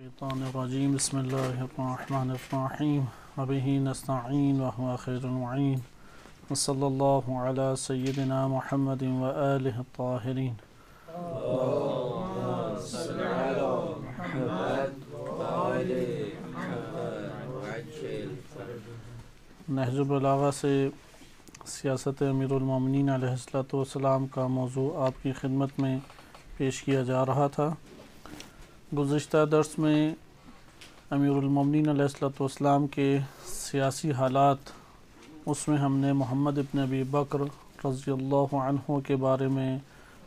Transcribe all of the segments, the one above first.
शैतानरजीम से सियासत अमीरमिन का मौजू आपकी खिदमत में पेश किया जा रहा था गुज्त दर्स में सलाम के सियासी हालात उसमें हमने मोहम्मद इबन अबी बकर रज़ी अल्लाह के बारे में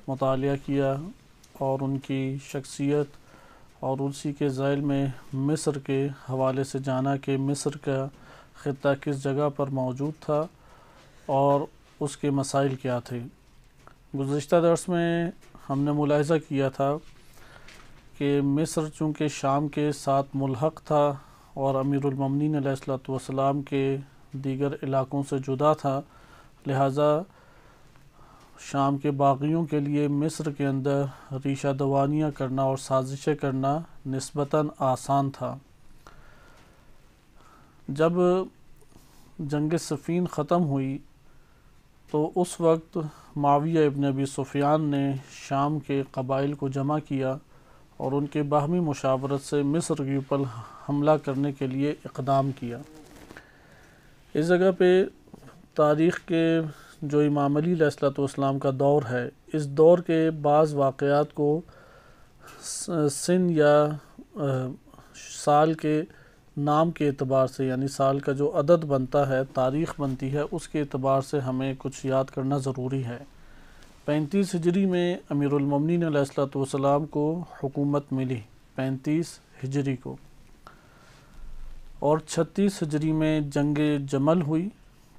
मताल किया और उनकी शख्सियत और उसी के जैल में मिस्र के हवाले से जाना कि मिस्र का ख़ा किस जगह पर मौजूद था और उसके मसाइल क्या थे गुज्त दर्स में हमने मुलाजा किया था कि मिस्र चूँकि शाम के साथ मुलहक था और अमीरमिन सलाम के दीगर इलाकों से जुदा था लिहाजा शाम के बागियों के लिए मिस्र के अंदर रीशा दवानियाँ करना और साजिशें करना नस्बता आसान था जब जंग सफ़ीन ख़त्म हुई तो उस वक्त माविया इबन अबी सुफियान ने शाम के कबाइल को जमा किया और उनके बाहमी मुशावरत से मिस्र के ऊपर हमला करने के लिए इकदाम किया इस जगह पे तारीख़ के जो इमाम अली सलाम का दौर है इस दौर के बाज़ वाक़ात को सिन या साल के नाम के अतबार से यानी साल का जो अदद बनता है तारीख़ बनती है उसके अतबार से हमें कुछ याद करना ज़रूरी है पैंतीस हिजरी में अमीरमिन सलाम को हुकूमत मिली पैंतीस हिजरी को और छत्तीस हिजरी में जंग जमल हुई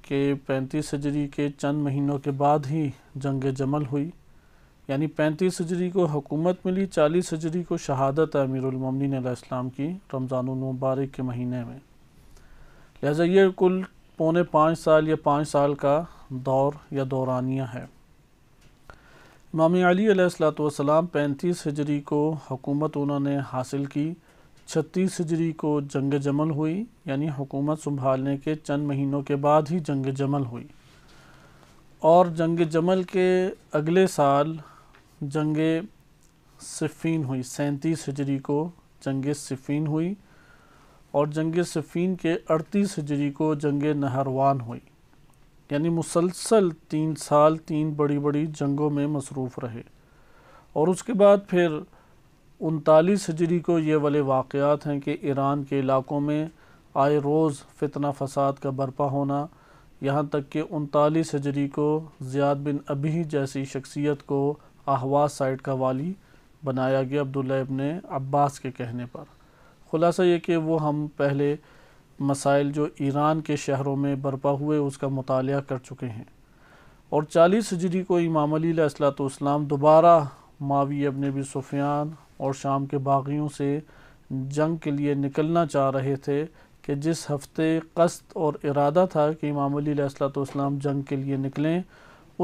कि पैंतीस हिजरी के चंद महीनों के बाद ही जंग जमल हुई यानी पैंतीस हिजरी को हुकूमत मिली चालीस हिजरी को शहादत है अमीरमिन इस्लाम की रमज़ानमबारक के महीने में लिहाजा ये कुल पौने पाँच साल या पाँच साल का दौर या दौरानिया है मामी अली सलाम पैंतीस हिजरी को हुकूमत उन्होंने हासिल की छत्तीस हिजरी को जंग जमल हुई यानी हुकूमत संभालने के चंद महीनों के बाद ही जंग जमल हुई और जंग जमल के अगले साल जंग सिफ़ीन हुई सैंतीस हिजरी को जंग सिफ़ीन हुई और जंग सिफ़ीन के अड़तीस हिजरी को जंग नहरवान हुई यानी मुसलसल तीन साल तीन बड़ी बड़ी जंगों में मसरूफ़ रहे और उसके बाद फिर उनतालीस हजरी को ये वाले वाक़ात हैं कि ईरान के इलाकों में आए रोज़ फितना फसाद का बर्पा होना यहाँ तक कि उनतालीस हजरी को ज़ियाद बिन अभी जैसी शख्सियत को अहवा साइड का वाली बनाया गया अब्दुल्ला इबन अब्बास के कहने पर ख़ुलासा ये कि वो हम पहले मसाइल जो ईरान के शहरों में बर्पा हुए उसका मुताल कर चुके हैं और चालीस हजरी को इमाम अलीसलाम दोबारा मावी अबन नबी सुफियान और शाम के बागियों से जंग के लिए निकलना चाह रहे थे कि जिस हफ्ते कस्त और इरादा था कि इमाम अलीसलाम जंग के लिए निकलें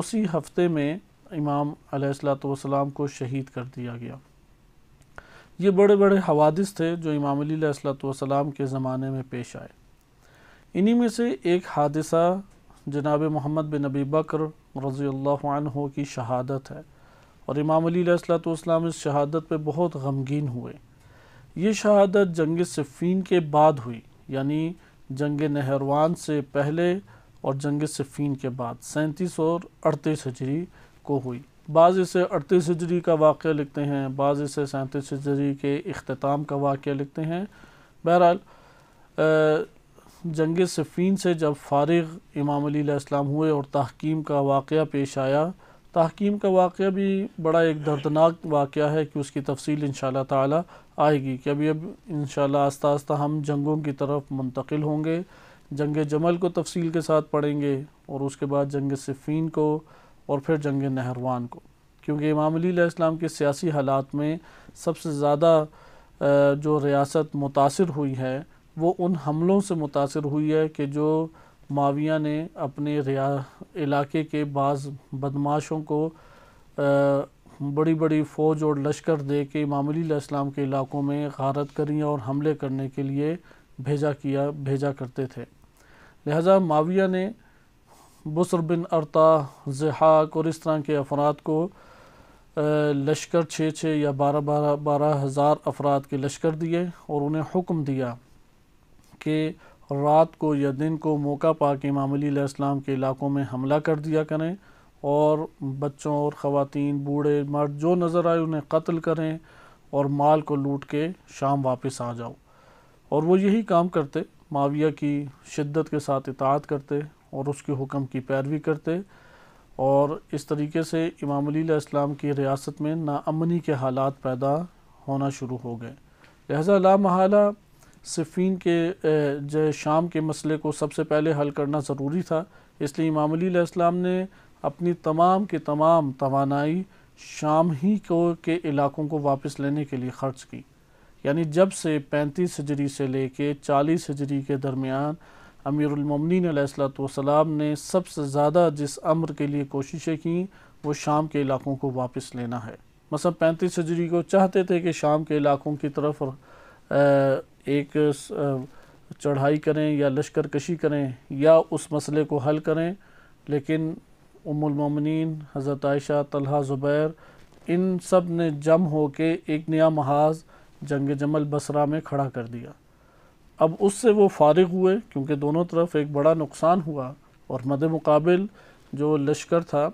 उसी हफ्ते में इमाम अलैहिस्सलाम को शहीद कर दिया गया ये बड़े बड़े हवादिस थे जो इमाम सलाम के ज़माने में पेश आए इन्हीं में से एक हादसा जनाब मोहम्मद बिन नबी बकर रज़ी की शहादत है और इमाम अलीसलाम इस शहादत पर बहुत गमगीन हुए ये शहादत जंग सिफ़ीन के बाद हुई यानी जंग नहरवान से पहले और जंग सिफ़ीन के बाद सैंतीस और अड़तीस हजरी को हुई बाज़ इसे अड़तीस हजरी का वाक़ लिखते हैं बाज़ इसे सैंतीस हजरी के अख्ताम का वाक़ लिखते हैं बहरहाल जंग सफ़ीन से जब फारग इमाम इस्लाम हुए और तहकीम का वाक़ पेश आया तहकीम का वाक़ भी बड़ा एक दर्दनाक वाक़ है कि उसकी तफसील इन शाह आएगी कि अभी अब इन आस्ता आस्ता हम जंगों की तरफ मुंतकिल होंगे जंग जमल को तफसील के साथ पढ़ेंगे और उसके बाद जंग सफ़ीन को और फिर जंग नहरवान को क्योंकि इमाम अलीस्म इस्लाम के सियासी हालात में सबसे ज़्यादा जो रियासत मुतासर हुई है वो उन हमलों से मुतासर हुई है कि जो माविया ने अपने रिया इलाके के बाद बदमाशों को बड़ी बड़ी फ़ौज और लश्कर दे के इमाम इस्लाम के इलाकों में गारत करी और हमले करने के लिए भेजा किया भेजा करते थे लिहाजा माविया ने बसर बिन अरता जहाक और इस तरह के अफराद को लश्कर छः छः या बारह बारह बारह हज़ार अफराद के लश्कर दिए और उन्हें हुक्म दिया कि रात को या दिन को मौका पा के इमाम के इलाकों में हमला कर दिया करें और बच्चों और ख़वान बूढ़े मर्द जो नज़र आए उन्हें कत्ल करें और माल को लूट के शाम वापस आ जाओ और वो यही काम करते माविया की शिद्दत के साथ इतात करते और उसके हुक्म की पैरवी करते और इस तरीके से इमाम इस्लाम की रियासत में नाअमनी के हालात पैदा होना शुरू हो गए लिहाजा ला महाला सिफीन के जय शाम के मसले को सबसे पहले हल करना ज़रूरी था इसलिए इमाम इस्लाम ने अपनी तमाम के तमाम तोानाई शाम ही को के इलाकों को वापस लेने के लिए ख़र्च की यानी जब से पैंतीस हजरी से लेके चालीस हजरी के दरमियान अमीरमिन सलाम ने सबसे ज़्यादा जिस अम्र के लिए कोशिशें कं वो शाम के इलाकों को वापस लेना है मसलन पैंतीस हजरी को चाहते थे कि शाम के इलाकों की तरफ एक चढ़ाई करें या लश्कर कशी करें या उस मसले को हल करें लेकिन उमुलमोमिन हज़रत आयशा तलहा ज़ुबैर इन सब ने जम हो के एक नया महाज जंग जमल बसरा में खड़ा कर दिया अब उससे वो फारग हुए क्योंकि दोनों तरफ एक बड़ा नुकसान हुआ और मद मुकाबिल जो लश्कर था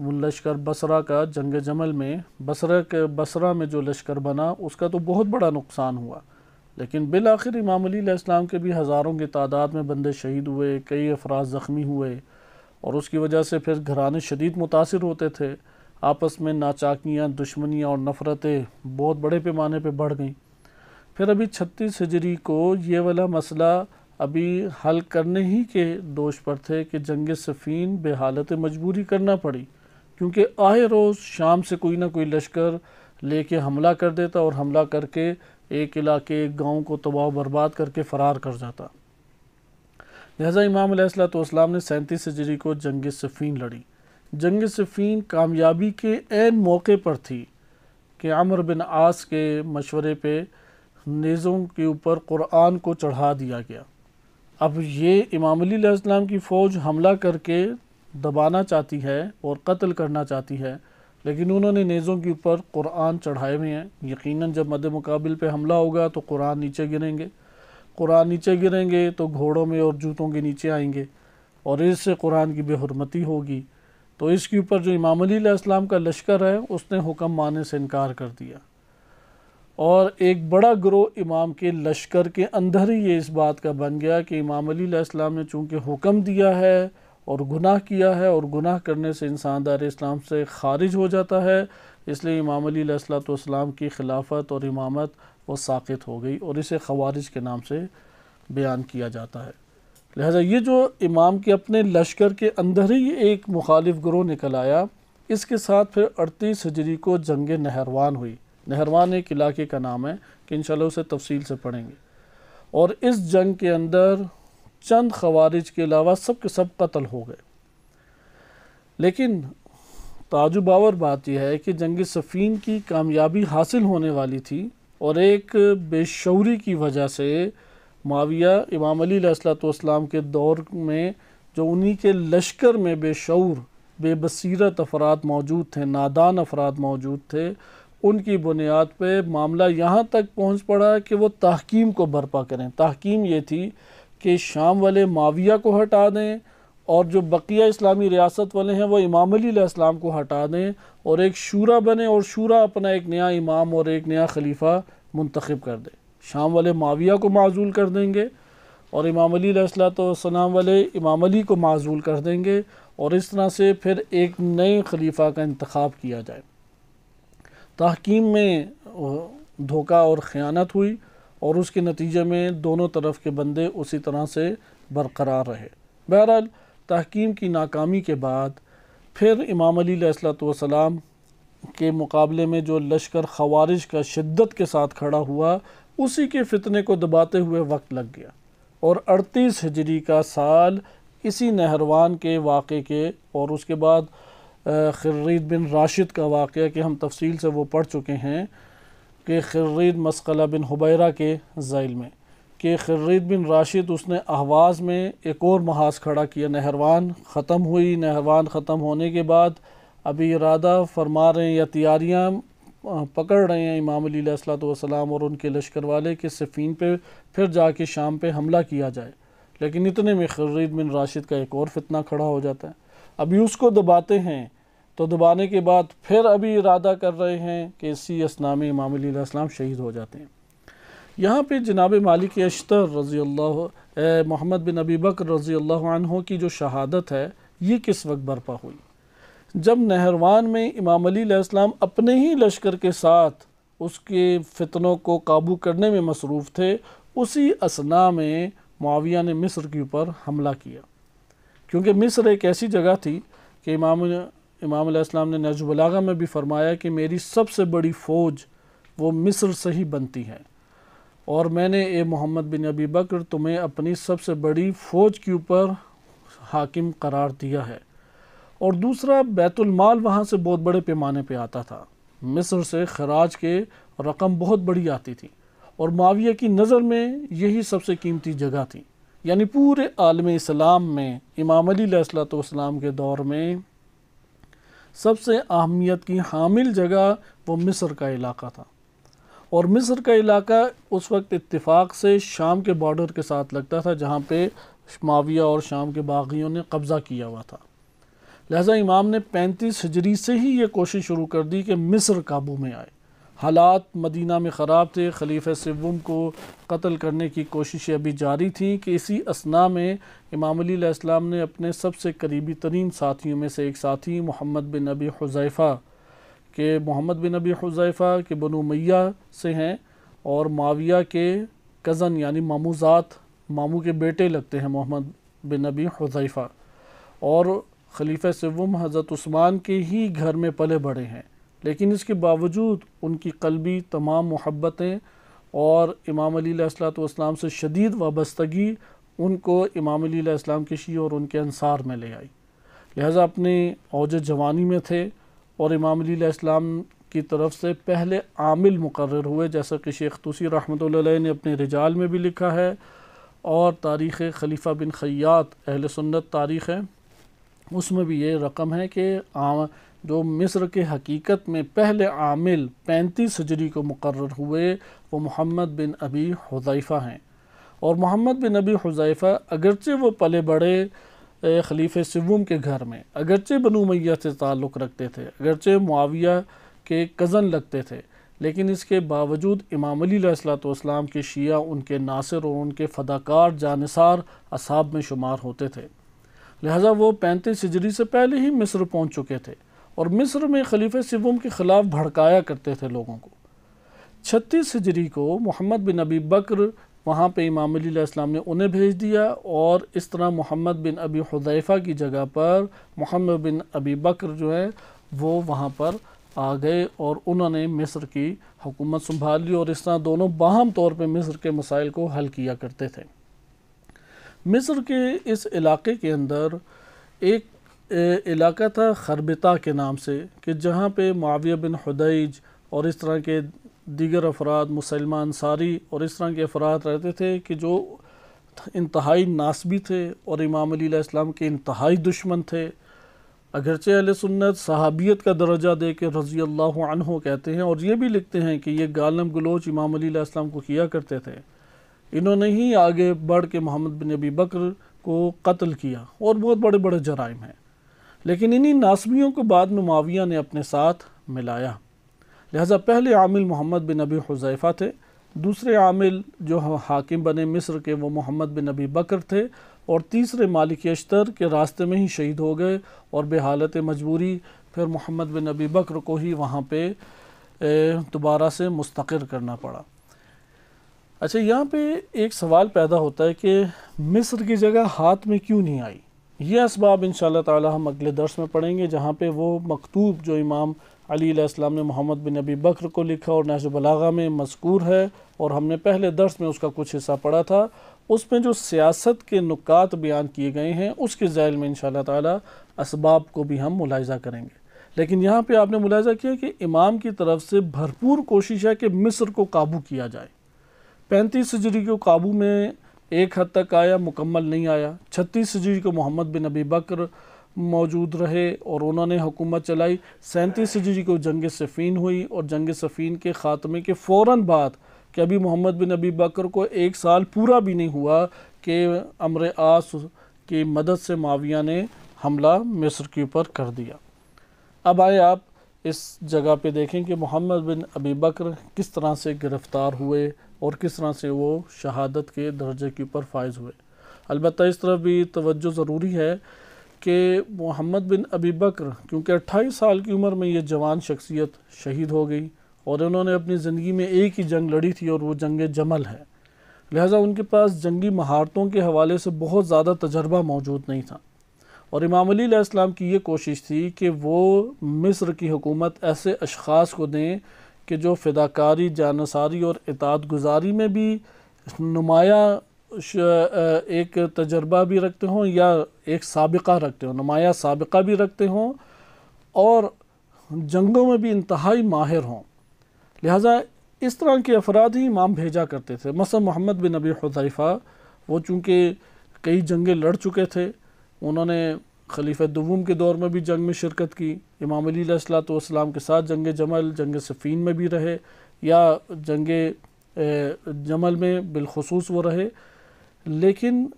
वो लश्कर बसरा का जंग जमल में बसरा के बसरा में जो लश्कर बना उसका तो बहुत बड़ा नुकसान हुआ लेकिन बिल आखिर इमाम अलीस्म के भी हज़ारों की तादाद में बंदे शहीद हुए कई अफराज ज़ख्मी हुए और उसकी वजह से फिर घराने शदीद मुतासर होते थे आपस में नाचाकियाँ दुश्मनियाँ और नफ़रतें बहुत बड़े पैमाने पर बढ़ गईं फिर अभी छत्तीस हजरी को ये वाला मसला अभी हल करने ही के दोष पर थे कि जंग सफ़ीन बेहालत मजबूरी करना पड़ी क्योंकि आए रोज़ शाम से कोई ना कोई लश्कर लेके हमला कर देता और हमला करके एक इलाके एक गांव को तबाह बर्बाद करके फ़रार कर जाता लिहाजा इमाम सलाम ने सैंतीस हजरी को जंग सफ़ीन लड़ी जंग सफ़ीन कामयाबी के एन मौके पर थी कि अमर बिन आस के मशवरे पर नेज़ों के ऊपर क़ुरान को चढ़ा दिया गया अब ये इमाम अलीम की फ़ौज हमला करके दबाना चाहती है और कत्ल करना चाहती है लेकिन उन्होंने नेज़ों के ऊपर कुरान चढ़ाए हुए हैं यकीनन जब मद मुकाबिल पे हमला होगा तो कुरान नीचे गिरेंगे कुरान नीचे गिरेंगे तो घोड़ों में और जूतों के नीचे आएंगे और इससे कुरान की बेहरमती होगी तो इसके ऊपर जो इमाम अली का लश्कर है उसने हुक्म माने से इनकार कर दिया और एक बड़ा ग्रोह इमाम के लश्कर के अंदर ही ये इस बात का बन गया कि इमाम इस्लाम ने चूँकि हुक्म दिया है और गुनाह किया है और गुनाह करने से इंसान दार इस्लाम से खारिज हो जाता है इसलिए इमाम अलीसलाम की खिलाफत और इमामत वो साखित हो गई और इसे खवारिज के नाम से बयान किया जाता है लिहाजा ये जो इमाम के अपने लश्कर के अंदर ही एक मुखालिफ ग्रोह निकल आया इसके साथ फिर अड़तीस हजरी को जंग नहरवान हुई नहरवान एक इलाके का नाम है कि इन उसे तफसील से पढ़ेंगे और इस जंग के अंदर चंद खवारिज के अलावा सब के सब कत्ल हो गए लेकिन ताजुबावर बात यह है कि जंग सफ़ीन की कामयाबी हासिल होने वाली थी और एक बेशौरी की वजह से माविया इमाम अलीसलाम के दौर में जो उन्हीं के लश्कर में बेशौर बेबसीरत अफराद मौजूद थे नादान अफराद मौजूद थे उनकी बुनियाद पर मामला यहाँ तक पहुँच पड़ा कि वो तहकीम को बरपा करें तहकीम ये थी कि शाम वाले माविया को हटा दें और जो बकिया इस्लामी रियासत वाले हैं वो इमाम अलीसम को हटा दें और एक शूरा बने और शूरा अपना एक नया इमाम और एक नया खलीफा मंतखब कर दें शाम वाले माविया को माजूल कर देंगे और इमाम अली सलाम वाले इमाम अली को माजूल कर देंगे और इस तरह से फिर एक नए खलीफा का इंतखब किया जाए तहकीम में धोखा और ख़यानत हुई और उसके नतीजे में दोनों तरफ के बंदे उसी तरह से बरकरार रहे बहरहाल तहकीम की नाकामी के बाद फिर इमाम अली सलाम के मुकाबले में जो लश्कर खवारिज का शिद्दत के साथ खड़ा हुआ उसी के फितने को दबाते हुए वक्त लग गया और अड़तीस हिजरी का साल इसी नहरवान के वाक़े के और उसके बाद खर्रीद बिन राशिद का वाक़ कि हम तफसील से वो पढ़ चुके हैं कि खर्रीद मसकला बिन हुबैरा के ज़ैल में कि खर्रीद बिन राशिद उसने आहवाज़ में एक और महाज खड़ा किया नहरवान ख़त्म हुई नहरवान ख़त्म होने के बाद अभी इरादा फरमा रहे हैं या तैयारियाँ पकड़ रहे हैं इमाम अलीसलाम और उनके लश्कर वाले कि सफ़ीन पर फिर जाके शाम पर हमला किया जाए लेकिन इतने में खर्रीद बिन राशिद का एक और फितना खड़ा हो जाता है अभी उसको दबाते हैं तो दबाने के बाद फिर अभी इरादा कर रहे हैं कि इसी असनाम इमाम अलीसम शहीद हो जाते हैं यहाँ पे जनाब मालिक अशतर रज़ी मोहम्मद बिन अबी बकर रज़ी अल्लाह की जो शहादत है ये किस वक्त बर्पा हुई जब नहरवान में इमाम अलीसम अपने ही लश्कर के साथ उसके फितनों को काबू करने में मसरूफ़ थे उसी असना में माविया ने मिस्र के ऊपर हमला किया क्योंकि मिस्र एक ऐसी जगह थी कि इमाम इमाम अलैहिस्सलाम ने नजुबलागा में भी फरमाया कि मेरी सबसे बड़ी फ़ौज वो मिस्र से ही बनती है और मैंने ए मोहम्मद बिन अबी बकर तुम्हें अपनी सबसे बड़ी फ़ौज के ऊपर हाकिम करार दिया है और दूसरा बैतुलमाल वहाँ से बहुत बड़े पैमाने पर आता था मिस्र से खराज के रकम बहुत बड़ी आती थी और माविया की नज़र में यही सबसे कीमती जगह थी यानी पूरे आलम इस्लाम में इमाम अली सलाम के दौर में सबसे अहमियत की हामिल जगह वो मिस्र का इलाका था और मिस्र का इलाका उस वक्त इतफाक़ से शाम के बॉर्डर के साथ लगता था जहाँ पे माविया और शाम के बागियों ने कब्ज़ा किया हुआ था लहजा इमाम ने पैंतीस हजरी से ही ये कोशिश शुरू कर दी कि मिस्र काबू में आए हालात मदीना में ख़राब थे खलीफ सवम को कत्ल करने की कोशिशें अभी जारी थीं कि इसी असना में इमाम इस्लाम ने अपने सबसे करीबी तरीन साथियों में से एक साथी मोहम्मद बिन अबी हुज़ैफ़ा के मोहम्मद बिन अबी हुज़ैफ़ा के बनो मैया से हैं और माविया के कज़न यानि मामूज़ात मामू के बेटे लगते हैं मोहम्मद बिन अबी हुज़ैफ़ा और खलीफ सवम हज़रत उस्मान के ही घर में पले बड़े हैं लेकिन इसके बावजूद उनकी कलबी तमाम महब्बतें और इमाम अलीसलाम से शदीद वाबस्तगी उनको इमाम अलीसलाम के शी और उनके अनसार में ले आई लिहाजा अपने औज जवानी में थे और इमाम अलीसलाम की तरफ से पहले आमिल मुकर हुए जैसा कि शेख तुसी रहमत ने अपने रिजाल में भी लिखा है और तारीख़ खलीफ़ा बिन खयात अहल सुन्नत तारीख़ है उसमें भी ये रकम है कि जो मिस्र के हकीकत में पहले आमिल पैंतीस हजरी को मुकर हुए वो मोहम्मद बिन अबी हुज़ैफ़ा हैं और मोहम्मद बिन अबी हुज़ैफ़ा अगरचे वो पले बड़े खलीफे सवम के घर में अगरचे बनु मैया से ताल्लुक़ रखते थे अगरचे मुआविया के कज़न लगते थे लेकिन इसके बावजूद इमाम अलीसलाम के शिया उनके नासिर और उनके फ़दाकार जानसार असाब में शुमार होते थे लिहाजा वो पैंतीस हिजरी से पहले ही मिस्र पहुँच चुके थे और मिस्र में खलीफ सिवम के ख़िलाफ़ भड़काया करते थे लोगों को छत्तीस हिजरी को मोहम्मद बिन अबी बकर वहाँ पर इमाम इस्लाम ने उन्हें भेज दिया और इस तरह मोहम्मद बिन अबी हुदैफ़ा की जगह पर मोहम्मद बिन अबी बकर जो है वो वहाँ पर आ गए और उन्होंने मिस्र की हुकूमत संभाल ली और इस तरह दोनों बाहम तौर पर मिस्र के मसाइल को हल किया करते थे मिस्र के इस इलाके के अंदर एक इलाका था खरबिता के नाम से कि जहाँ पे माविया बिन हदईज और इस तरह के दीगर अफराद मुसलमान सारी और इस तरह के अफराद रहते थे कि जो इंतहाई नासबी थे और इमाम इस्लाम के इंतहाई दुश्मन थे अगरचे अल सुन्नत सहाबियत का दर्जा दे के रज़ी अल्लाह कहते हैं और ये भी लिखते हैं कि ये गालम गलोच इमाम इस्लाम को किया करते थे इन्होंने ही आगे बढ़ के मोहम्मद बिन अबी बकर को कत्ल किया और बहुत बड़े बड़े जराइम हैं लेकिन इन्हीं नासमियों को बाद में माविया ने अपने साथ मिलाया लिहाजा पहले आमिल मोहम्मद बिन नबी हुजैफ़ा थे दूसरे आमिल जो हाकिम बने मिस्र के वो मोहम्मद बिन नबी बकर थे और तीसरे मालिक अश्तर के रास्ते में ही शहीद हो गए और बेहालत मजबूरी फिर मोहम्मद बिन नबी बकर को ही वहाँ पर दोबारा से मुस्तकर करना पड़ा अच्छा यहाँ पे एक सवाल पैदा होता है कि मिस्र की जगह हाथ में क्यों नहीं आई ये इसबाब इन ताला हम अगले दर्स में पढ़ेंगे जहाँ पे वो मकतूब जो इमाम अलीसम ने मोहम्मद बिन नबी बकर को लिखा और नहज बलागा में मस्कूर है और हमने पहले दर्स में उसका कुछ हिस्सा पढ़ा था उसमें जो सियासत के नुकात बयान किए गए हैं उसके जैल में इन ताला इसबाब को भी हम मुलायजा करेंगे लेकिन यहाँ पर आपने मुलायजा किया कि इमाम की तरफ से भरपूर कोशिश है कि मिस्र को काबू किया जाए पैंतीस हजरी को काबू में एक हद तक आया मुकम्मल नहीं आया छत्तीस जी को मोहम्मद बिन अबी बकर मौजूद रहे और उन्होंने हुकूमत चलाई सैंतीस जी को जंग सफ़ीन हुई और जंग सफ़ीन के ख़ात्मे के फ़ौर बाद कि अभी मोहम्मद बिन अबी बकर को एक साल पूरा भी नहीं हुआ कि अमर आस की मदद से माविया ने हमला मिस्र के ऊपर कर दिया अब आए आप इस जगह पे देखें कि मोहम्मद बिन अबी बकर किस तरह से गिरफ़्तार हुए और किस तरह से वो शहादत के दर्जे के ऊपर फायज हुए अलबत् इस तरफ भी तवज्जो ज़रूरी है कि मोहम्मद बिन अबी बकर क्योंकि अट्ठाईस साल की उम्र में ये जवान शख्सियत शहीद हो गई और उन्होंने अपनी ज़िंदगी में एक ही जंग लड़ी थी और वो जंग जमल है लिहाजा उनके पास जंगी महारतों के हवाले से बहुत ज़्यादा तजर्बा मौजूद नहीं था और इमाम अलीसम की ये कोशिश थी कि वो मिस्र की हुकूमत ऐसे अशास को दें कि जो फ़िदाकारी जानसारी और इताद गुजारी में भी नुमाया एक तजर्बा भी रखते हों या एक सबका रखते हों नुमाया सबका भी रखते हों और जंगों में भी इंतहाई माहिर हों लिहाजा इस तरह के अफराद ही इमाम भेजा करते थे मसल मोहम्मद बिन नबी हुदैफ़ा वो चूँकि कई जंगें लड़ चुके थे उन्होंने खलीफा दोम के दौर में भी जंग में शिरकत की इमाम अली के साथ जंग जमल जंग सफ़ीन में भी रहे या जंग जमल में बिलखसूस वो रहे लेकिन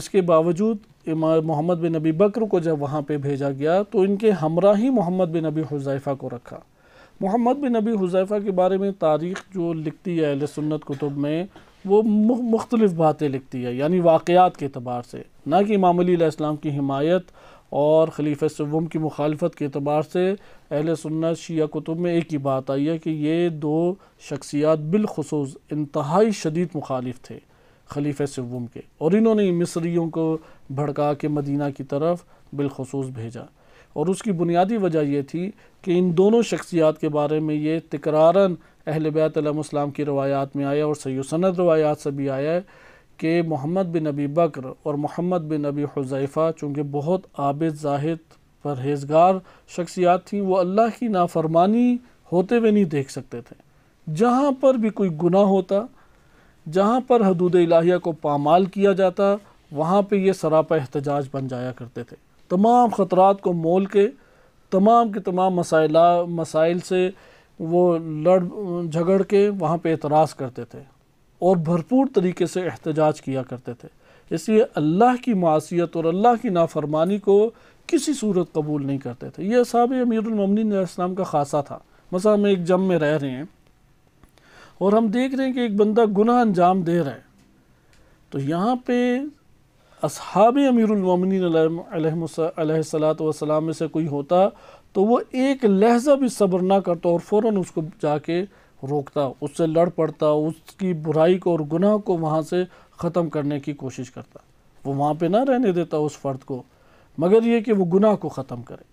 इसके बावजूद इमाम मोहम्मद बिन नबी बकर को जब वहाँ पर भेजा गया तो इनके हमरा ही मोहम्मद बिन नबी हुज़ैफ़ा को रखा मोहम्मद बिन नबी हुज़ैफ़ा के बारे में तारीख़ जो लिखती है अहल सुन्नत कुतुब में वो मुख्तलिफ़ बातें लिखती है यानी वाक़ात के अतबार से ना कि मामूली की हमायत और खलीफ सवम की मुखालफत के अतबार से अहल सुन्नत शी कुतुब में एक ही बात आई है कि ये दो शख्सियात बिलखसूस इंतहाई शदीद मुखालिफ थे खलीफ सवम के और इन्होंने मिस्रियों को भड़का के मदीना की तरफ बिलखसूस भेजा और उसकी बुनियादी वजह यह थी कि इन दोनों शख्सियात के बारे में ये तकरारन अहल बैतम की रवायात में आया और सही सनत रवायात से भी आया है कि मोहम्मद बिन नबी बकर और मोहम्मद बिन नबी हज़ैफ़ा चूँकि बहुत आबद जाहिद परहेजगार शख्सियात थी वो अल्लाह की नाफरमानी होते हुए नहीं देख सकते थे जहाँ पर भी कोई गुना होता जहाँ पर हदूद इलाहिया को पामाल किया जाता वहाँ पे ये सरापा एहतजाज बन जाया करते थे तमाम ख़तरात को मोल के तमाम के तमाम मसाइला मसाइल से वो लड़ झगड़ के वहाँ पे एतराज़ करते थे और भरपूर तरीके से एहतजाज किया करते थे इसलिए अल्लाह की मासीत और अल्लाह की नाफरमानी को किसी सूरत कबूल नहीं करते थे यह साहब अमीरमिन का खासा था मसा हम एक जम में रह रहे हैं और हम देख रहे हैं कि एक बंदा गुना अंजाम दे रहा है तो यहाँ पे असहाब अमीरमिन सलात वसलाम में से कोई होता तो वो एक लहजा भी सब्र ना करता और फ़ौर उसको जाके रोकता उससे लड़ पड़ता उसकी बुराई को और गुनाह को वहाँ से ख़त्म करने की कोशिश करता वो वहाँ पे ना रहने देता उस फ़र्द को मगर ये कि वो गुनाह को ख़त्म करे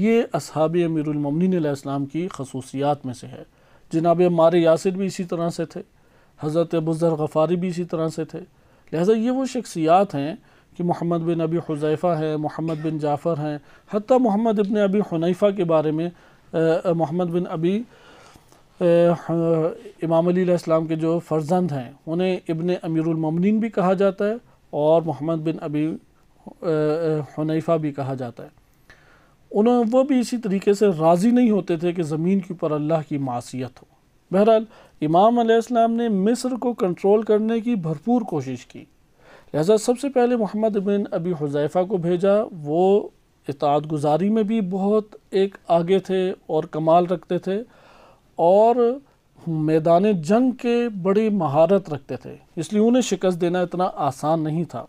ये असहाब अमीरमिन की खसूसियात में से है जनाब मार यासर भी इसी तरह से थे हज़रत बुजर गफ़ारी भी इसी तरह से थे लिहाजा ये वो शख्सियात हैं कि मोहम्मद बिन अबी हुज़ैफ़ा है मोहम्मद बिन जाफ़र हैं हती मोहम्मद इबन अबी हनीफ़ा के बारे में मोहम्मद बिन अबी इमाम अलीम के जो फ़र्जंद हैं उन्हें इबन अमीरमिन भी कहा जाता है और मोहम्मद बिन अबी हनीफ़ा भी कहा जाता है उन्होंने वो भी इसी तरीके से राज़ी नहीं होते थे कि ज़मीन के ऊपर अल्लाह की मासीत हो बहरहाल इमाम ने मिस्र को कंट्रोल करने की भरपूर कोशिश की लिहाजा सबसे पहले मोहम्मद बिन अबी हुज़ैफ़ा को भेजा वो इतात गुजारी में भी बहुत एक आगे थे और कमाल रखते थे और मैदान जंग के बड़ी महारत रखते थे इसलिए उन्हें शिकस्त देना इतना आसान नहीं था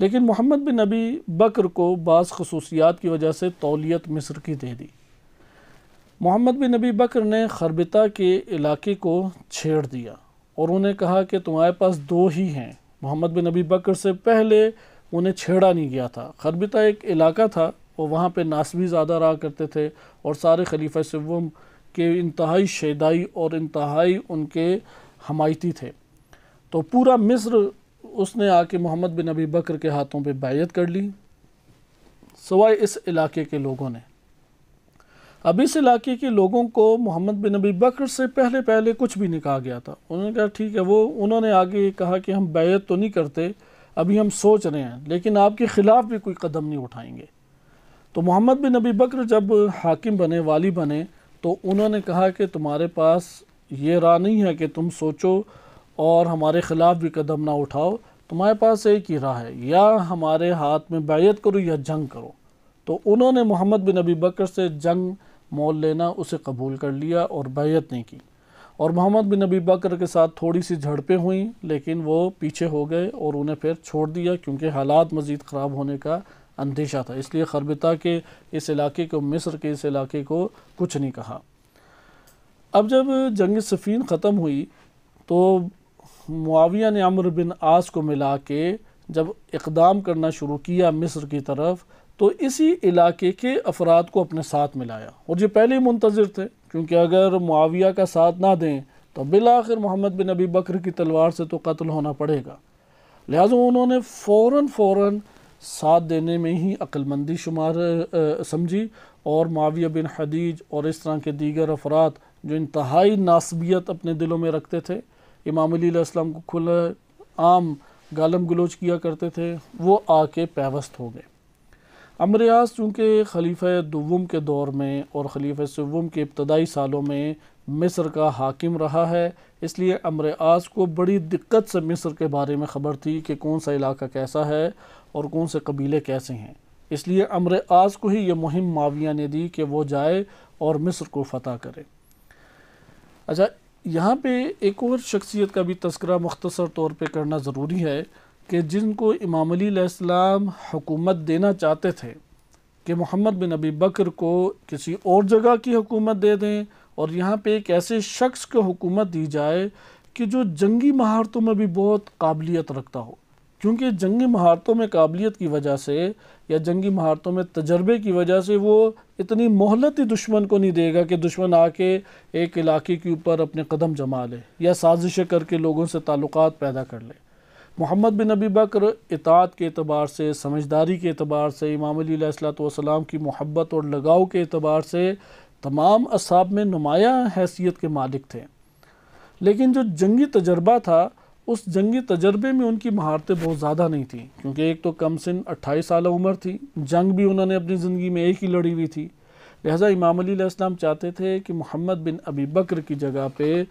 लेकिन मोहम्मद बिन नबी बकर को बास खसूसियात की वजह से तौलियत मिस्र की दे दी मोहम्मद बिन नबी बकर ने खरबिता के इलाके को छेड़ दिया और उन्हें कहा कि तुम्हारे पास दो ही हैं मोहम्मद बिन नबी बकर से पहले उन्हें छेड़ा नहीं गया था खरबिता एक इलाका था और वहाँ नास नासवी ज़्यादा रहा करते थे और सारे खलीफा सवम के इंतहाई शदाई और इंतहाई उनके हमायती थे तो पूरा मिस्र उसने आके मोहम्मद बिन नबी बकर के हाथों पर बैत कर ली सवाए इस इलाके के लोगों ने अब इस इलाके के लोगों को मोहम्मद बिन नबी बकर से पहले पहले कुछ भी नहीं कहा गया था उन्होंने कहा ठीक है वो उन्होंने आगे कहा कि हम बैत तो नहीं करते अभी हम सोच रहे हैं लेकिन आपके ख़िलाफ़ भी कोई कदम नहीं उठाएंगे तो मोहम्मद बिन नबी बकर जब हाकिम बने वाली बने तो उन्होंने कहा कि तुम्हारे पास ये राह नहीं है कि तुम सोचो और हमारे ख़िलाफ़ भी कदम ना उठाओ तुम्हारे पास एक ही राह है या हमारे हाथ में बैत करो या जंग करो तो उन्होंने मोहम्मद बिन नबी बकर से जंग मोल लेना उसे कबूल कर लिया और बैत नहीं की और मोहम्मद बिन नबी बकर के साथ थोड़ी सी झड़पें हुईं लेकिन वो पीछे हो गए और उन्हें फिर छोड़ दिया क्योंकि हालात मज़ीद ख़राब होने का अंदेशा था इसलिए खरबता के इस इलाके को मिस्र के इस इलाके को कुछ नहीं कहा अब जब जंग सफ़ीन ख़त्म हुई तो मुआविया ने अमर बिन आस को मिला के जब इकदाम करना शुरू किया मिस्र की तरफ तो इसी इलाके के अफराद को अपने साथ मिलाया और ये पहले ही मुंतज़र थे क्योंकि अगर मुआविया का साथ ना दें तो बिल आखिर मोहम्मद बिन अबी बकर की तलवार से तो कत्ल होना पड़ेगा लिहाजा उन्होंने फ़ौर फ़ौर साथ देने में ही अक्लमंदी शुमार समझी और माविया बिन हदीज और इस तरह के दीगर अफराद जो इंतहाई नासबियत अपने दिलों में रखते थे इमाम को खुला आम गालम गलोच किया करते थे वो आके पैवस्त हो गए अमरियाज चूँकि खलीफ दुवम के दौर में और खलीफ सवम के इब्तदाई सालों में मिस्र का हाकिम रहा है इसलिए आज़ को बड़ी दिक्कत से मिस्र के बारे में ख़बर थी कि कौन सा इलाका कैसा है और कौन से कबीले कैसे हैं इसलिए आज़ को ही यह मुहिम माविया ने दी कि वो जाए और मिस्र को फतह करे अच्छा यहाँ पे एक और शख्सियत का भी तस्करा मुख्तसर तौर पे करना ज़रूरी है कि जिनको इमाम अलीसम हुकूमत देना चाहते थे कि मोहम्मद बिन अबी बकर को किसी और जगह की हुकूमत दे दें और यहाँ पे एक ऐसे शख्स को हुकूमत दी जाए कि जो जंगी महारतों में भी बहुत काबिलियत रखता हो क्योंकि जंगी महारतों में काबिलियत की वजह से या जंगी महारतों में तजर्बे की वजह से वो इतनी मोहलत ही दुश्मन को नहीं देगा कि दुश्मन आके एक इलाके के ऊपर अपने कदम जमा ले या साजिशें करके लोगों से ताल्लुकात पैदा कर ले मोहम्मद बिन अबी बकर इतात के अतबार से समझदारी के अतबार से इमाम अलीसलाम की मोहब्बत और लगाव के अतबार से तमाम असाब में नुमाया हैसियत के मालिक थे लेकिन जो जंगी तजर्बा था उस जंगी तजर्बे में उनकी महारतें बहुत ज़्यादा नहीं थी क्योंकि एक तो कम सिन अट्ठाईस साल उम्र थी जंग भी उन्होंने अपनी ज़िंदगी में एक ही लड़ी हुई थी लिहाजा इमाम अलीसम चाहते थे कि मोहम्मद बिन अबी बकर की जगह पर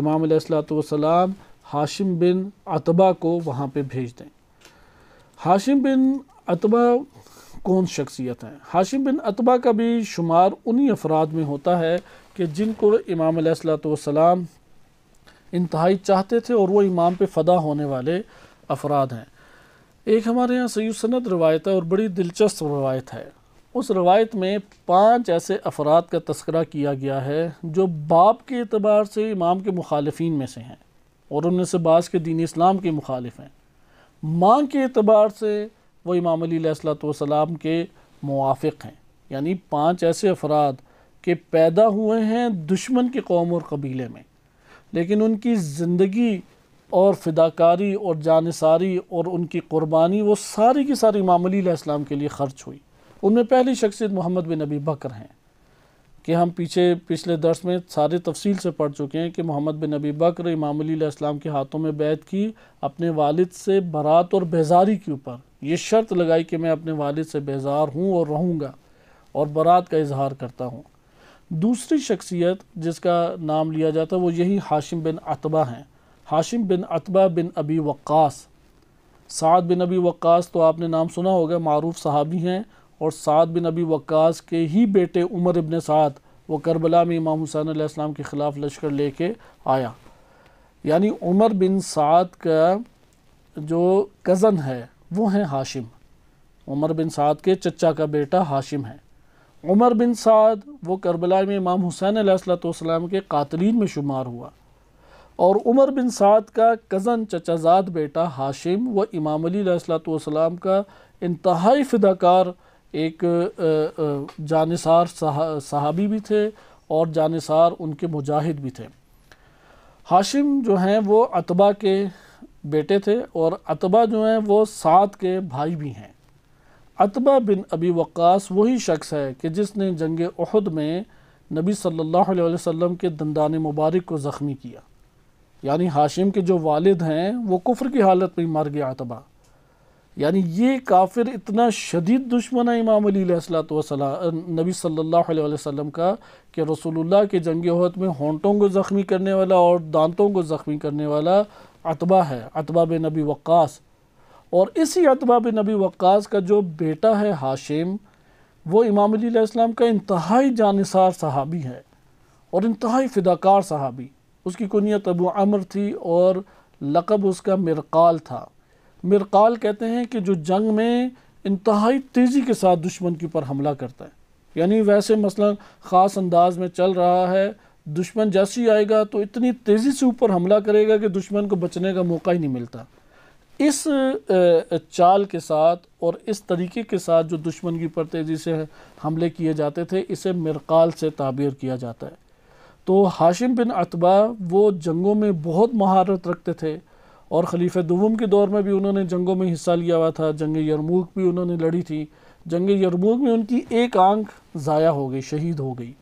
इमाम सलाम हाशिम बिन अतबा को वहाँ पे भेज दें हाशिम बिन अतबा कौन शख्सियत हैं हाशिम बिन अतबा का भी शुमार उन्हीं अफराद में होता है कि जिनको इमाम सलाम इंतहाई चाहते थे और वो इमाम पे फ़दा होने वाले अफराद हैं एक हमारे यहाँ सैद रवायत है और बड़ी दिलचस्प रवायत है उस रवायत में पांच ऐसे अफराद का तस्करा किया गया है जो बाप के अतबार से इमाम के मुखालफी में से हैं और उनमें से बास के दीन इस्लाम के मुखालिफ हैं मांग के अतबार से वह इमाम अलीसलाम के मुआफ़ हैं यानी पाँच ऐसे अफराद के पैदा हुए हैं दुश्मन के कौम और कबीले में लेकिन उनकी ज़िंदगी और फिदाकारी और जानसारी और उनकी क़ुरबानी वो सारी की सारी इमाम अलीसम के लिए ख़र्च हुई उनमें पहली शख्सियत मोहम्मद बिन नबी बकर हैं कि हम पीछे पिछले दर्स में सारे तफसील से पढ़ चुके हैं कि मोहम्मद बिन अबी बकर इमाम के हाथों में बैत की अपने वालिद से बरात और बेजारी के ऊपर ये शर्त लगाई कि मैं अपने वालिद से बेजार हूँ और रहूँगा और बरात का इजहार करता हूँ दूसरी शख्सियत जिसका नाम लिया जाता है वो यही हाशिम बिन अतबा हैं Hashim bin Utba bin Abi Waqqas Saad bin Abi Waqqas तो आपने नाम सुना होगा मरूफ साहबी हैं और साद बिन अबी वक्स के ही बेटे उमर इबन साद वो करबला में इमाम हुसैन आसमाम के ख़िलाफ़ लश्कर लेके आया यानी उमर बिन साद का जो कज़न है वो हैं हाशिम उमर बिन साद के चचा का बेटा हाशिम है उमर बिन साद वो करबला में इमाम हुसैन आसलाम के कातलीन में शुमार हुआ और उमर बिन साद का कज़न चचाजाद बेटा हाशिम व इमाम अली सलाम का इंतहाई फिदाकार एक जानसार सहा, सहाबी भी थे और जानसार उनके मुजाहिद भी थे हाशिम जो हैं वो अतबा के बेटे थे और अतबा जो हैं वो सात के भाई भी हैं अतबा बिन अबी वक्स वही शख्स है कि जिसने जंग अहद में नबी सल्लल्लाहु अलैहि वसल्लम के दंदान मुबारक को ज़ख्मी किया यानी हाशिम के जो वालिद हैं वो कुफ्र की हालत में मर गया अतबा यानी ये काफिर इतना शदीद दुश्मन है इमाम अली नबी सल्लल्लाहु अलैहि वसल्लम का कि रसूलुल्लाह के जंग अहद में होंटों को ज़ख्मी करने वाला और दांतों को ज़ख्मी करने वाला अतबा है अतबा बिन नबी वक्स और इसी अतबा बिन नबी वक्स का जो बेटा है हाशिम वो इमाम अलीम का इंतहाई जानसार सहाबी है और इंतहाई फ़िदाकार सहाबी उसकी कुनियत अबू अमर थी और लकब उसका मरकाल था मिरकाल कहते हैं कि जो जंग में इंतहाई तेज़ी के साथ दुश्मन के ऊपर हमला करता है यानी वैसे मसला ख़ास अंदाज में चल रहा है दुश्मन जैसे ही आएगा तो इतनी तेज़ी से ऊपर हमला करेगा कि दुश्मन को बचने का मौका ही नहीं मिलता इस चाल के साथ और इस तरीके के साथ जो दुश्मन की पर तेज़ी से हमले किए जाते थे इसे मिरकाल से ताबीर किया जाता है तो हाशिम बिन अतबा वो जंगों में बहुत महारत रखते थे और खलीफ दुवम के दौर में भी उन्होंने जंगों में हिस्सा लिया हुआ था जंग यरमूक भी उन्होंने लड़ी थी जंग यरमूक में उनकी एक आंख ज़ाया हो गई शहीद हो गई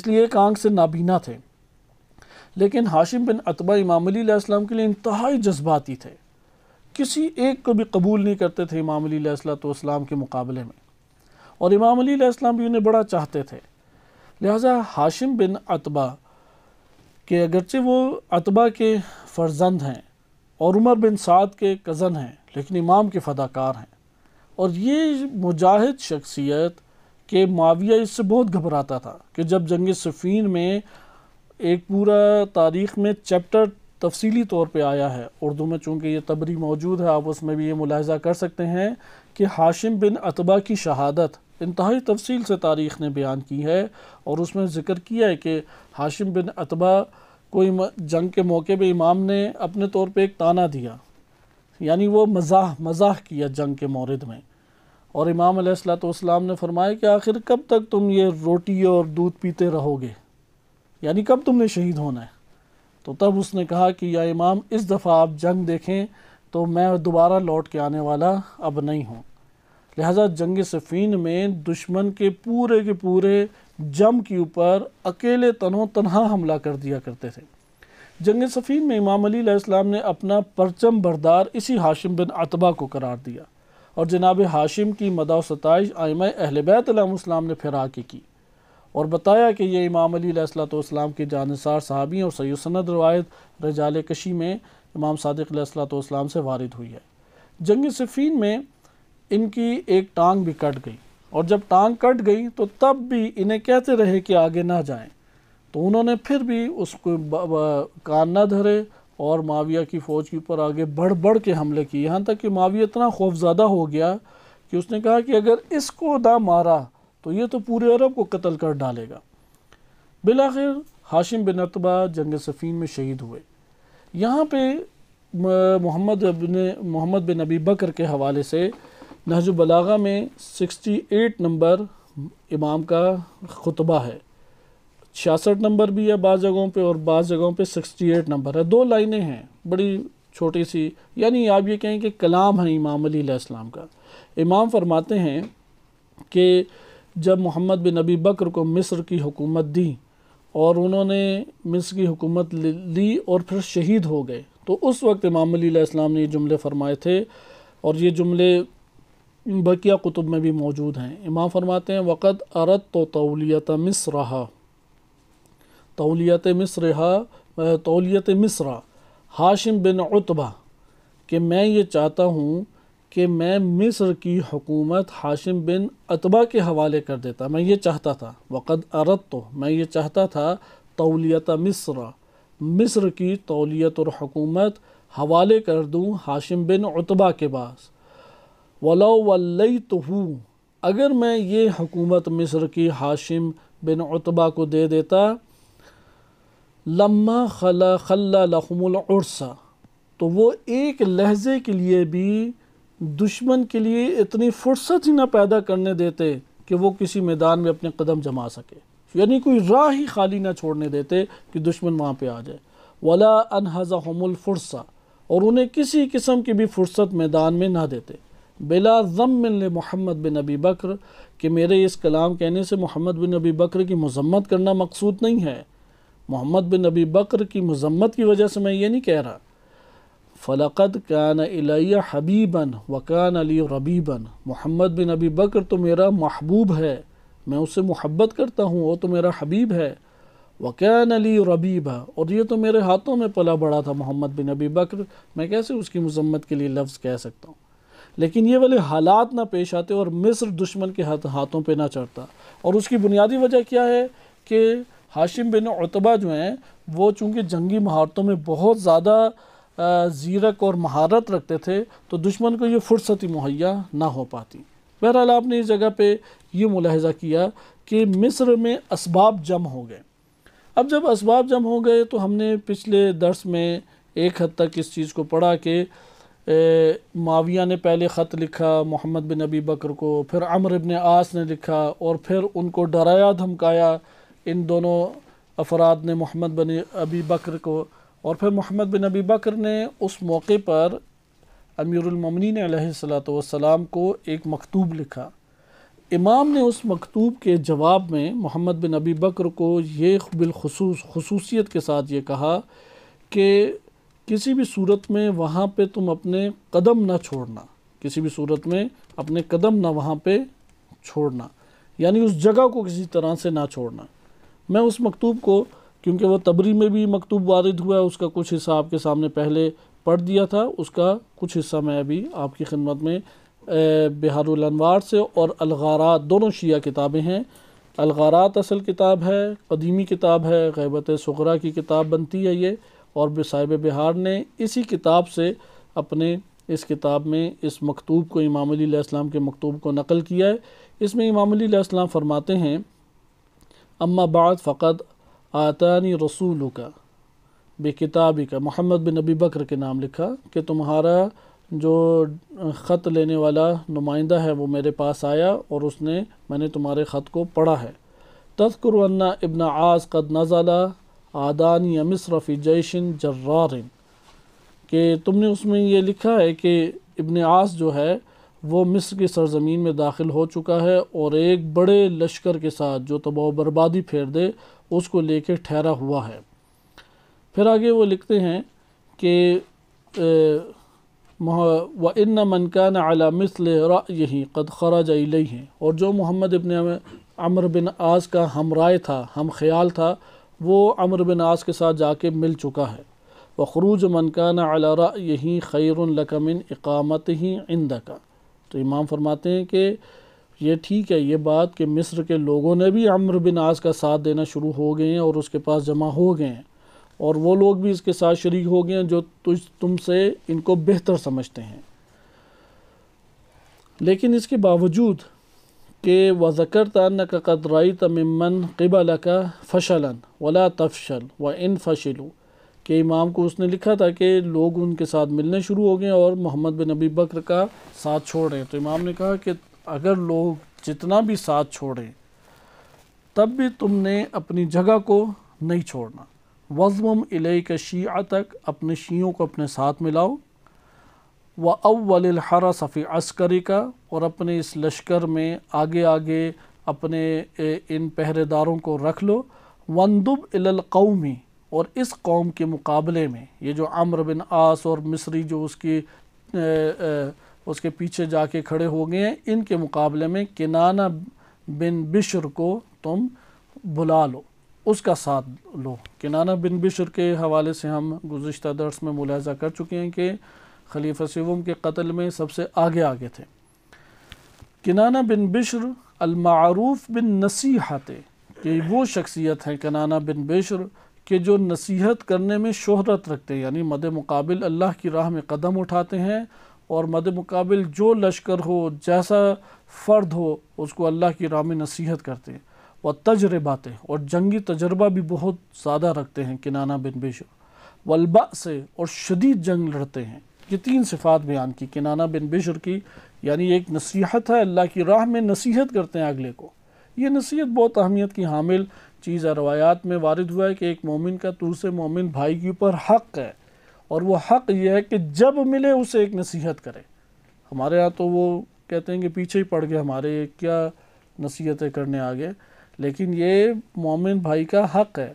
इसलिए एक आंख से नाबीना थे लेकिन हाशिम बिन अतबा इमाम अलीम के लिए इंतहाई जज्बाती थे किसी एक को भी कबूल नहीं करते थे इमाम अलीसलाम के मुकाबले में और इमाम अलीसलाम भी उन्हें बड़ा चाहते थे लिहाजा हाशिम बिन अतबा के अगरचे वो अतबा के फर्जंद हैं और उमर बिन साद के कज़न हैं लेकिन इमाम के फदाकार हैं और ये मुजाहिद शख्सियत के माविया इससे बहुत घबराता था कि जब जंग सफ़ीन में एक पूरा तारीख़ में चैप्टर तफसीली तौर पे आया है उर्दू में चूँकि ये तबरी मौजूद है आप उसमें भी ये मुलाहजा कर सकते हैं कि हाशिम बिन अतबा की शहादत इंतहाई तफसील से तारीख़ ने बयान की है और उसमें ज़िक्र किया है कि हाशिम बिन अतबा कोई जंग के मौके पे इमाम ने अपने तौर पे एक ताना दिया यानी वो मजाक मजाक किया जंग के मौरद में और इमाम अलैहिस्सलाम ने फरमाया कि आखिर कब तक तुम ये रोटी और दूध पीते रहोगे यानी कब तुमने शहीद होना है तो तब उसने कहा कि या इमाम इस दफ़ा आप जंग देखें तो मैं दोबारा लौट के आने वाला अब नहीं हूँ लिहाजा जंग सफ़ीन में दुश्मन के पूरे के पूरे जम के ऊपर अकेले तनों तनहा हमला कर दिया करते थे जंग सफ़ीन में इमाम अली इस्लाम ने अपना परचम बरदार इसी हाशिम बिन अतबा को करार दिया और जनाब हाशिम की मदा सतश आयम अहल बैतम ने फिर आके की और बताया कि ये इमाम अली के जानसार सहाबी और सैसनद रवायत रजाल कशी में इमाम सदक़लाम से वारद हुई है जंग सफ़ीन में इनकी एक टांग भी कट गई और जब टांग कट गई तो तब भी इन्हें कहते रहे कि आगे ना जाएं तो उन्होंने फिर भी उसको कान ना धरे और माविया की फ़ौज के ऊपर आगे बढ़ बढ़ के हमले किए यहाँ तक कि माविया इतना खौफज़दा हो गया कि उसने कहा कि अगर इसको ना मारा तो ये तो पूरे अरब को कत्ल कर डालेगा बिलाखिर हाशिम बिन अतबा जंग सफ़ीन में शहीद हुए यहाँ पे मोहम्मद बिन मोहम्मद बिन नबी बकर के हवाले से नहज बलागा में 68 नंबर इमाम का खुतबा है छियासठ नंबर भी है बाज़ जगहों पे और बाज़ जगहों पे 68 नंबर है दो लाइनें हैं बड़ी छोटी सी यानी आप ये कहें कि कलाम है इमाम अली इस्लाम का इमाम फरमाते हैं कि जब मोहम्मद बिन नबी बकर को मिस्र की हुकूमत दी और उन्होंने मिस्र की हुकूमत ली और फिर शहीद हो गए तो उस वक्त इमाम अली इस्लाम ने ये जुमले फरमाए थे और ये जुमले बकिया कुतुब में भी मौजूद हैं इमाम फरमाते हैं वक़द अरत तो तौलियत रहा तौलियत रहा तौलियत मिसरा हाशिम बिन उतबा कि मैं ये चाहता हूँ कि मैं मिस्र की हुकूमत हाशिम बिन अतबा के हवाले कर देता मैं ये चाहता था वक़द अरत तो मैं ये चाहता था तौलियत मिस्र मिस्र की तौलियत और हुकूमत हवाले कर दूँ हाशिम बिन उतबा के पास वला वल्लई तो अगर मैं ये हुकूमत मिस्र की हाशिम बिन उतबा को दे देता लम्मा खला खल्ला लहमुलसा तो वो एक लहजे के लिए भी दुश्मन के लिए इतनी फुर्सत ही ना पैदा करने देते कि वो किसी मैदान में अपने कदम जमा सके यानी कोई राह ही खाली ना छोड़ने देते कि दुश्मन वहाँ पे आ जाए वला अनहज़ा हमल फुर्सा और उन्हें किसी किस्म की भी फुर्सत मैदान में ना देते बिला मिल मोहम्मद बिन अबी बकर कि मेरे इस कलाम कहने से मोहम्मद बिन अबी बकर की मजम्मत करना मकसूद नहीं है मोहम्मद बिन अबी बकर की मजम्मत की वजह से मैं ये नहीं कह रहा फ़लक़त कान अलिया हबीबन वकान अली रबीबन मोहम्मद बिन अबी बकर तो मेरा महबूब है मैं उससे मोहब्बत करता हूँ वो तो मेरा हबीब है वकान अली रबीबा और ये तो मेरे हाथों में पला बड़ा था मोहम्मद बिन अबी बकर मैं कैसे उसकी मजम्मत के लिए लफ्ज़ कह सकता हूँ लेकिन ये वाले हालात ना पेश आते और मिस्र दुश्मन के हाथ हाथों पे ना चढ़ता और उसकी बुनियादी वजह क्या है कि हाशिम बिन अतबा जो हैं वो चूँकि जंगी महारतों में बहुत ज़्यादा ज़ीरक और महारत रखते थे तो दुश्मन को ये फुर्सती मुहैया ना हो पाती बहरहाल आपने इस जगह पर ये मुलाहजा किया कि मिस्र में इसबाब जम हो गए अब जब इसबाब जम हो गए तो हमने पिछले दर्स में एक हद तक इस चीज़ को पढ़ा कि माविया ने पहले ख़त लिखा मोहम्मद बिन नबी बकर को फिर अमर इबन आस ने लिखा और फिर उनको डराया धमकाया इन दोनों अफराद ने मोहम्मद बिन अबी बकर को और फिर मोहम्मद बिन अबी बकर ने उस मौके पर अमीरमिन सलाम को एक मकतूब लिखा इमाम ने उस मकतूब के जवाब में मोहम्मद बिन अबी बकर को ये बिलखसूस खसूसियत के साथ ये कहा कि किसी भी सूरत में वहाँ पे तुम अपने कदम ना छोड़ना किसी भी सूरत में अपने कदम ना वहाँ पे छोड़ना यानी उस जगह को किसी तरह से ना छोड़ना मैं उस मकतूब को क्योंकि वह तबरी में भी मकतूब वारद हुआ है उसका कुछ हिस्सा आपके सामने पहले पढ़ दिया था उसका कुछ हिस्सा मैं अभी आपकी खिदमत में बिहारवार से और अलगारात दोनों शिया किताबें हैं अलगारात असल किताब है कदीमी किताब है गैबत सगरा की किताब बनती है ये और साहिब बिहार ने इसी किताब से अपने इस किताब में इस मकतूब को इमाम अलीसम के मकतूब को नकल किया है इसमें इमाम अलीसम फरमाते हैं अम्मा बाद फ़कत आतानी रसूल का बेकिताबी का मोहम्मद बिन नबी बकर के नाम लिखा कि तुम्हारा जो ख़त लेने वाला नुमाइंदा है वो मेरे पास आया और उसने मैंने तुम्हारे ख़त को पढ़ा है तस्कुरन्ना इबन आस कद नजाला आदानी मिस्र फ़ी जैशन जर्रार तुमने उसमें ये लिखा है कि इबन आस जो है वो मिस्र की सरजमीन में दाखिल हो चुका है और एक बड़े लश्कर के साथ जो तबाह बर्बादी फेर दे उसको लेके ठहरा हुआ है फिर आगे वो लिखते हैं कि व इन मनकान अला मिसल यही कद ख़रा खराज हैं और जो मोहम्मद इबन अमर बिन आज़ का हम राय था हम ख्याल था वो अमर बिन आस के साथ जाके मिल चुका है व खरूज मनकाना अलारा यही खैरकमिन इकामत ही इंद का तो इमाम फरमाते हैं कि ये ठीक है ये बात कि मिस्र के लोगों ने भी अम्र बिन आस का साथ देना शुरू हो गए हैं और उसके पास जमा हो गए हैं और वो लोग भी इसके साथ शरीक हो गए हैं जो तुझ तुमसे इनको बेहतर समझते हैं लेकिन इसके बावजूद कि वज़करतान का कदराई तमन क़िबल का फ़शलन वला तफशल व इन फ़शलू के इमाम को उसने लिखा था कि लोग उनके साथ मिलने शुरू हो गए और मोहम्मद बिन नबी बकर का साथ छोड़ रहे तो इमाम ने कहा कि अगर लोग जितना भी साथ छोड़ें तब भी तुमने अपनी जगह को नहीं छोड़ना वज़म इले का शी तक अपने शीयों को अपने साथ मिलाओ व अव्वल हरा सफ़ी अस्करी का और अपने इस लश्कर में आगे आगे अपने इन पहरेदारों को रख लो वंदुब इलकौमी और इस कौम के मुकाबले में ये जो अम्र बिन आस और मिस्री जो उसकी ए, ए, उसके पीछे जाके खड़े हो गए हैं इनके मुकाबले में किनाना बिन बिशर को तुम बुला लो उसका साथ लो किनाना बिन बिशर के हवाले से हम गुज्त दर्स में मुलाजा कर चुके हैं कि खलीफा सिवम के कत्ल में सबसे आगे आगे थे किनाना बिन बिश्र अलमारूफ बिन नसीहते कि वो शख्सियत हैं कनाना बिन बिश्र के जो नसीहत करने में शोहरत रखते हैं यानी मद मुकाबिल अल्लाह की राह में कदम उठाते हैं और मद मुकाबिल जो लश्कर हो जैसा फ़र्द हो उसको अल्लाह की राह में नसीहत करते हैं व तजर्बाते और जंगी तजर्बा भी बहुत ज़्यादा रखते हैं किनाना बिन बेशर वलबा से और शदीद जंग लड़ते हैं ये तीन सिफात बयान की किनाना बिन बिशर की यानी एक नसीहत है अल्लाह की राह में नसीहत करते हैं अगले को ये नसीहत बहुत अहमियत की हामिल चीज़ है रवायात में वारद हुआ है कि एक मोमिन का दूसरे मोमिन भाई के ऊपर हक़ है और वह हक़ यह है कि जब मिले उसे एक नसीहत करे हमारे यहाँ तो वो कहते हैं कि पीछे ही पड़ गए हमारे क्या नसीहतें करने आ गए लेकिन ये मोमिन भाई का हक़ है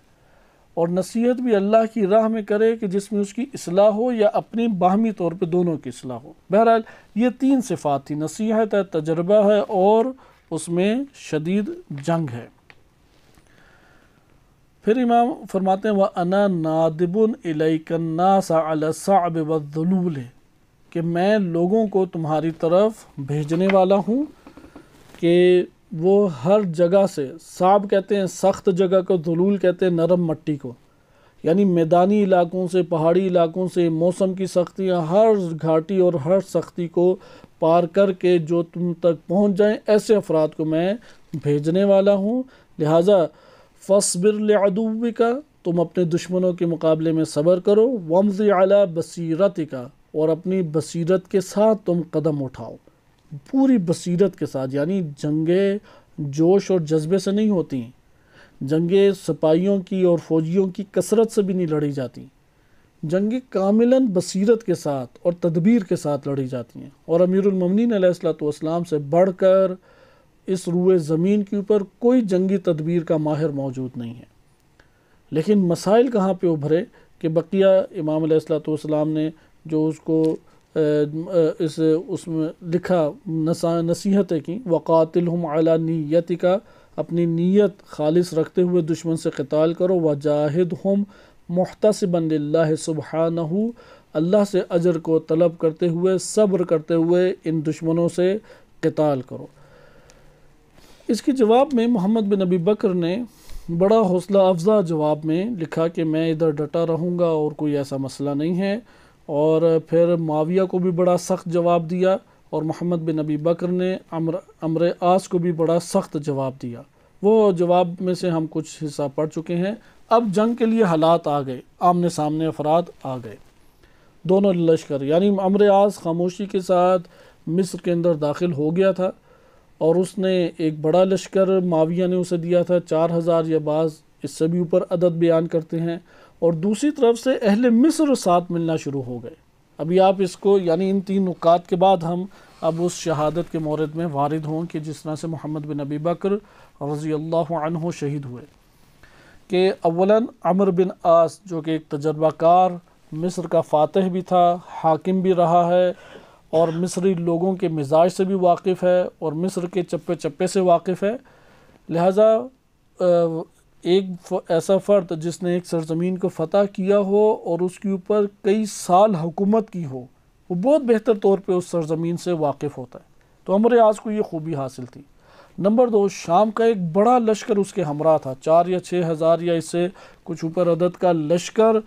और नसीहत भी अल्लाह की राह में करे कि जिसमें उसकी असलाह हो या अपनी बाहमी तौर पर दोनों की असलाह हो बहरहाल ये तीन सिफात थी नसीहत है तजर्बा है और उसमें शदीद जंग है फिर इमाम फरमाते व अना नादिबन इलाकन्नासाब है कि मैं लोगों को तुम्हारी तरफ भेजने वाला हूँ कि वो हर जगह से साब कहते हैं सख्त जगह को धुलूल कहते हैं नरम मट्टी को यानी मैदानी इलाकों से पहाड़ी इलाकों से मौसम की सख्तियाँ हर घाटी और हर सख्ती को पार करके जो तुम तक पहुँच जाएँ ऐसे अफराद को मैं भेजने वाला हूँ लिहाजा फसबिर अदूबी का तुम अपने दुश्मनों के मुकाबले में सब्र करो वमज़ अला बसीरत का और अपनी बसीरत के साथ तुम कदम उठाओ पूरी बसीरत के साथ यानी जंगें जोश और जज्बे से नहीं होती जंगें सिपाहियों की और फौजियों की कसरत से भी नहीं लड़ी जाती जंगे कामिलन बसीरत के साथ और तदबीर के साथ लड़ी जाती हैं और अमीरमिन सलाम से बढ़ कर इस रुए ज़मीन के ऊपर कोई जंगी तदबीर का माहिर मौजूद नहीं है लेकिन मसाइल कहाँ पे उभरे कि बकिया इमाम सलाम ने जो उसको इस उसमें लिखा नसा नसीहतें की वक़ातिल हम अला नीयत का अपनी नीयत ख़ालिश रखते हुए दुश्मन से कताल करो व जाहिद हम महतसबन सुबहान अल्लाह से अजर को तलब करते हुए सब्र करते हुए इन दुश्मनों से कताल करो इसके जवाब में मोहम्मद बिन नबी बकर ने बड़ा हौसला अफजा जवाब में लिखा कि मैं इधर डटा रहूँगा और कोई ऐसा मसला नहीं है और फिर माविया को भी बड़ा सख्त जवाब दिया और मोहम्मद बिन नबी बकर ने अमर अमर आस को भी बड़ा सख्त जवाब दिया वो जवाब में से हम कुछ हिस्सा पढ़ चुके हैं अब जंग के लिए हालात आ गए आमने सामने अफराद आ गए दोनों लश्कर यानी अमर आस खामोशी के साथ मिस्र के अंदर दाखिल हो गया था और उसने एक बड़ा लश्कर माविया ने उसे दिया था चार हज़ार या बाज़ इससे भी ऊपर अदद बयान करते हैं और दूसरी तरफ से अहल मिस्र साथ मिलना शुरू हो गए अभी आप इसको यानी इन तीन नुकात के बाद हम अब उस शहादत के मौरद में वारद हों कि जिस तरह से मोहम्मद बिन अबी बकर रज़ी अल्लाह शहीद हुए कि अवला अमर बिन आस जो कि एक तजर्बाकार मिस्र का फातह भी था हाकिम भी रहा है और मिस्री लोगों के मिजाज से भी वाकिफ़ है और मिस्र के चप्पे चप्पे से वाकिफ़ है लिहाजा एक ऐसा फ़र्द जिसने एक सरजमीन को फ़तह किया हो और उसके ऊपर कई साल हुकूमत की हो वो बहुत बेहतर तौर पे उस सरजमीन से वाकिफ़ होता है तो अमर आज को ये खूबी हासिल थी नंबर दो शाम का एक बड़ा लश्कर उसके हमरा था चार या छः हज़ार या इससे कुछ ऊपर अदद का लश्कर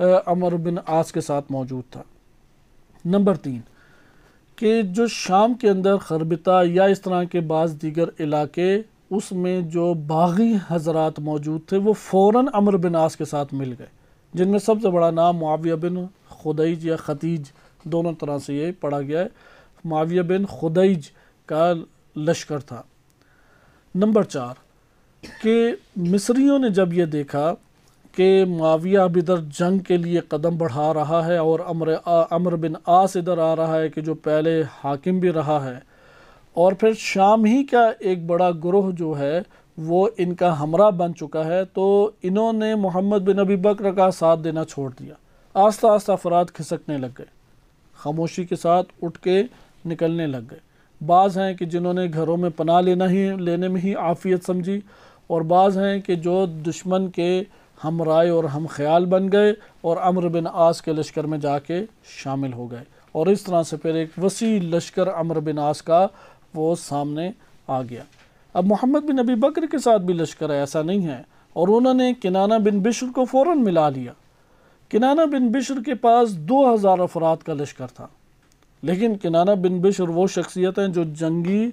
अमर बिन आस के साथ मौजूद था नंबर तीन कि जो शाम के अंदर खरबिता या इस तरह के बाज़ दीगर इलाके उसमें जो बागी हजरात मौजूद थे वो फ़ौर अमर बिन आस के साथ मिल गए जिनमें सबसे बड़ा नाम माविया बिन खुदईज या खतीज दोनों तरह से ये पढ़ा गया है माविया बिन खुदईज का लश्कर था नंबर चार के मिस्रियों ने जब ये देखा कि माविया अब इधर जंग के लिए कदम बढ़ा रहा है और अमर अमर बिन आस इधर आ रहा है कि जो पहले हाकिम भी रहा है और फिर शाम ही का एक बड़ा ग्रोह जो है वो इनका हमरा बन चुका है तो इन्होंने मोहम्मद बिन अबी बकर का साथ देना छोड़ दिया आस्ता आस्ता अफराद खिसकने लग गए खामोशी के साथ उठ के निकलने लग गए बाज़ हैं कि जिन्होंने घरों में पनाह लेना ही लेने में ही आफियत समझी और बाज़ हैं कि जो दुश्मन के हम राय और हम ख्याल बन गए और अमर बिन आस के लश्कर में जाके शामिल हो गए और इस तरह से फिर एक वसी लश्कर अमर बिन आस का वो सामने आ गया अब मोहम्मद बिन नबी बकर के साथ भी लश्कर है ऐसा नहीं है और उन्होंने किनाना बिन बिश्र को फ़ौर मिला लिया किनाना बिन बिश्र के पास दो हज़ार अफराद का लश्कर था लेकिन किनाना बिन बिश्र वो शख्सियत हैं जो जंगी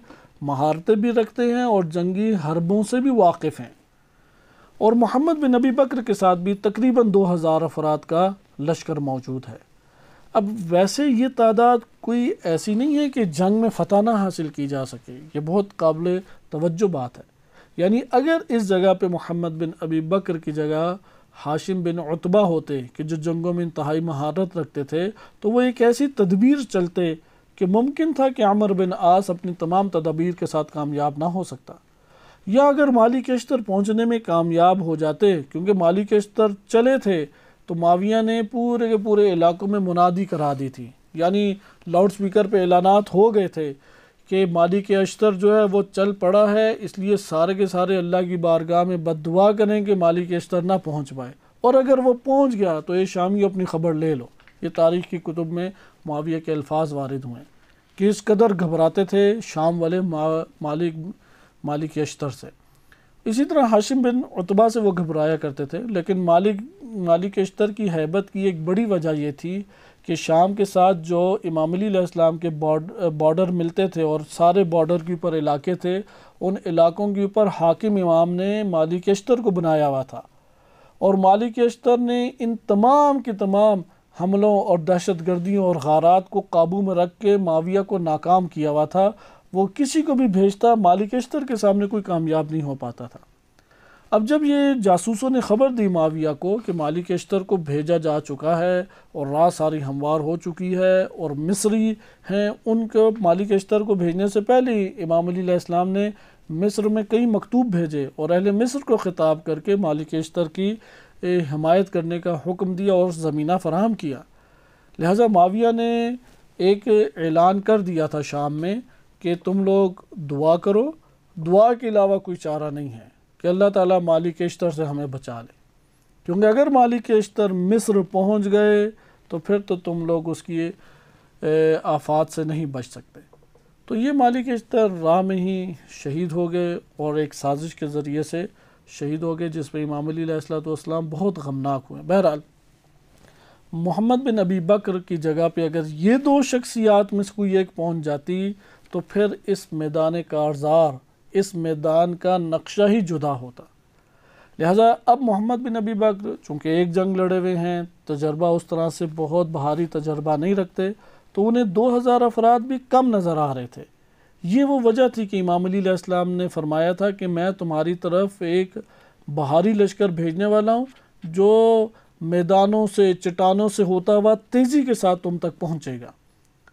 महारतें भी रखते हैं और जंगी हरबों से भी वाकिफ़ हैं और मोहम्मद बिन नबी बकर के साथ भी तकरीबन दो हज़ार अफराद का लश्कर मौजूद है अब वैसे ये तादाद कोई ऐसी नहीं है कि जंग में फतह ना हासिल की जा सके ये बहुत काबिल तवज्जो बात है यानी अगर इस जगह पे मोहम्मद बिन अबी बकर की जगह हाशिम बिन उतबा होते कि जो जंगों में इंतहाई महारत रखते थे तो वो एक ऐसी तदबीर चलते कि मुमकिन था कि आमर बिन आस अपनी तमाम तदबीर के साथ कामयाब ना हो सकता या अगर माली के अस्तर पहुँचने में कामयाब हो जाते क्योंकि माली के चले थे तो माविया ने पूरे के पूरे इलाकों में मुनादी करा दी थी यानी लाउड स्पीकर पर ऐलानात हो गए थे कि मालिक अश्तर जो है वो चल पड़ा है इसलिए सारे के सारे अल्लाह की बारगाह में बद करें कि मालिक अश्तर ना पहुँच पाए और अगर वो पहुँच गया तो ये शाम शामी अपनी खबर ले लो ये तारीख़ की कुतुब में माविया के अल्फाज वारद हुए किस कदर घबराते थे शाम वाले मा, मालिक मालिक अश्तर से इसी तरह हाशिम बिन उतबा से वो घबराया करते थे लेकिन मालिक मालिक अश्तर की हैबत की एक बड़ी वजह यह थी कि शाम के साथ जो इमाम अलीसम के बॉर्डर मिलते थे और सारे बॉर्डर के ऊपर इलाके थे उन इलाकों के ऊपर हाकिम इमाम ने मालिक अश्तर को बनाया हुआ था और मालिक अश्तर ने इन तमाम के तमाम हमलों और दहशत गर्दियों और गारात को काबू में रख के माविया को नाकाम किया हुआ था वो किसी को भी भेजता मालिक अश्तर के सामने कोई कामयाब नहीं हो पाता था अब जब ये जासूसों ने ख़बर दी माविया को कि मालिक अश्तर को भेजा जा चुका है और रात सारी हमवार हो चुकी है और मिस्री हैं उनको मालिक अश्तर को भेजने से पहले इमाम अली इस्लाम ने मिस्र में कई मकतूब भेजे और अहले मिस्र को ख़िताब करके मालिक अश्तर की हमायत करने का हुक्म दिया और ज़मीना फराहम किया लिहाजा माविया ने एक ऐलान कर दिया था शाम में कि तुम लोग दुआ करो दुआ के अलावा कोई चारा नहीं है कि अल्लाह ताला मालिक इश्तर से हमें बचा ले क्योंकि अगर मालिक इश्तर मिस्र पहुंच गए तो फिर तो तुम लोग उसकी आफात से नहीं बच सकते तो ये मालिक इश्तर राह में ही शहीद हो गए और एक साजिश के ज़रिए से शहीद हो गए जिस पर इमाम अलीसलाम बहुत गमनाक हुए बहरहाल मोहम्मद बिन अबी बकर की जगह पे अगर ये दो शख्सियात में से कोई एक पहुंच जाती तो फिर इस मैदान कारजार इस मैदान का नक्शा ही जुदा होता लिहाजा अब मोहम्मद बिन नबी बकर चूँकि एक जंग लड़े हुए हैं तजर्बा उस तरह से बहुत भारी तजर्बा नहीं रखते तो उन्हें दो हज़ार अफराद भी कम नज़र आ रहे थे ये वो वजह थी कि इमाम इस्लाम ने फरमाया था कि मैं तुम्हारी तरफ एक बाहरी लश्कर भेजने वाला हूँ जो मैदानों से चट्टानों से होता हुआ तेज़ी के साथ तुम तक पहुँचेगा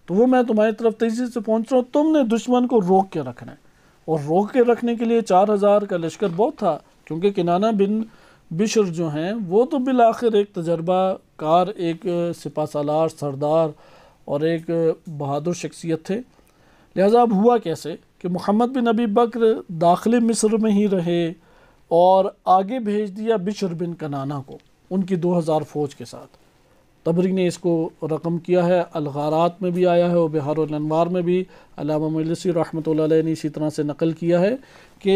तो वो मैं तुम्हारी तरफ तेज़ी से पहुंच रहा हूँ तुमने दुश्मन को रोक के रखना है और रोक के रखने के लिए चार हज़ार का लश्कर बहुत था क्योंकि किनाना बिन बिशर जो हैं वो तो बिल आखिर एक तजर्बा कार एक सिपा सालार सरदार और एक बहादुर शख्सियत थे लिहाजा अब हुआ कैसे कि मोहम्मद बिन अबी बकर दाखिल मिस्र में ही रहे और आगे भेज दिया बिशर बिन कनाना को उनकी दो हज़ार फ़ौज के साथ तबरी ने इसको रकम किया है अलगारात में भी आया है और बिहार अनवार में भी अलामा मलसी रहमत ने इसी तरह से नकल किया है कि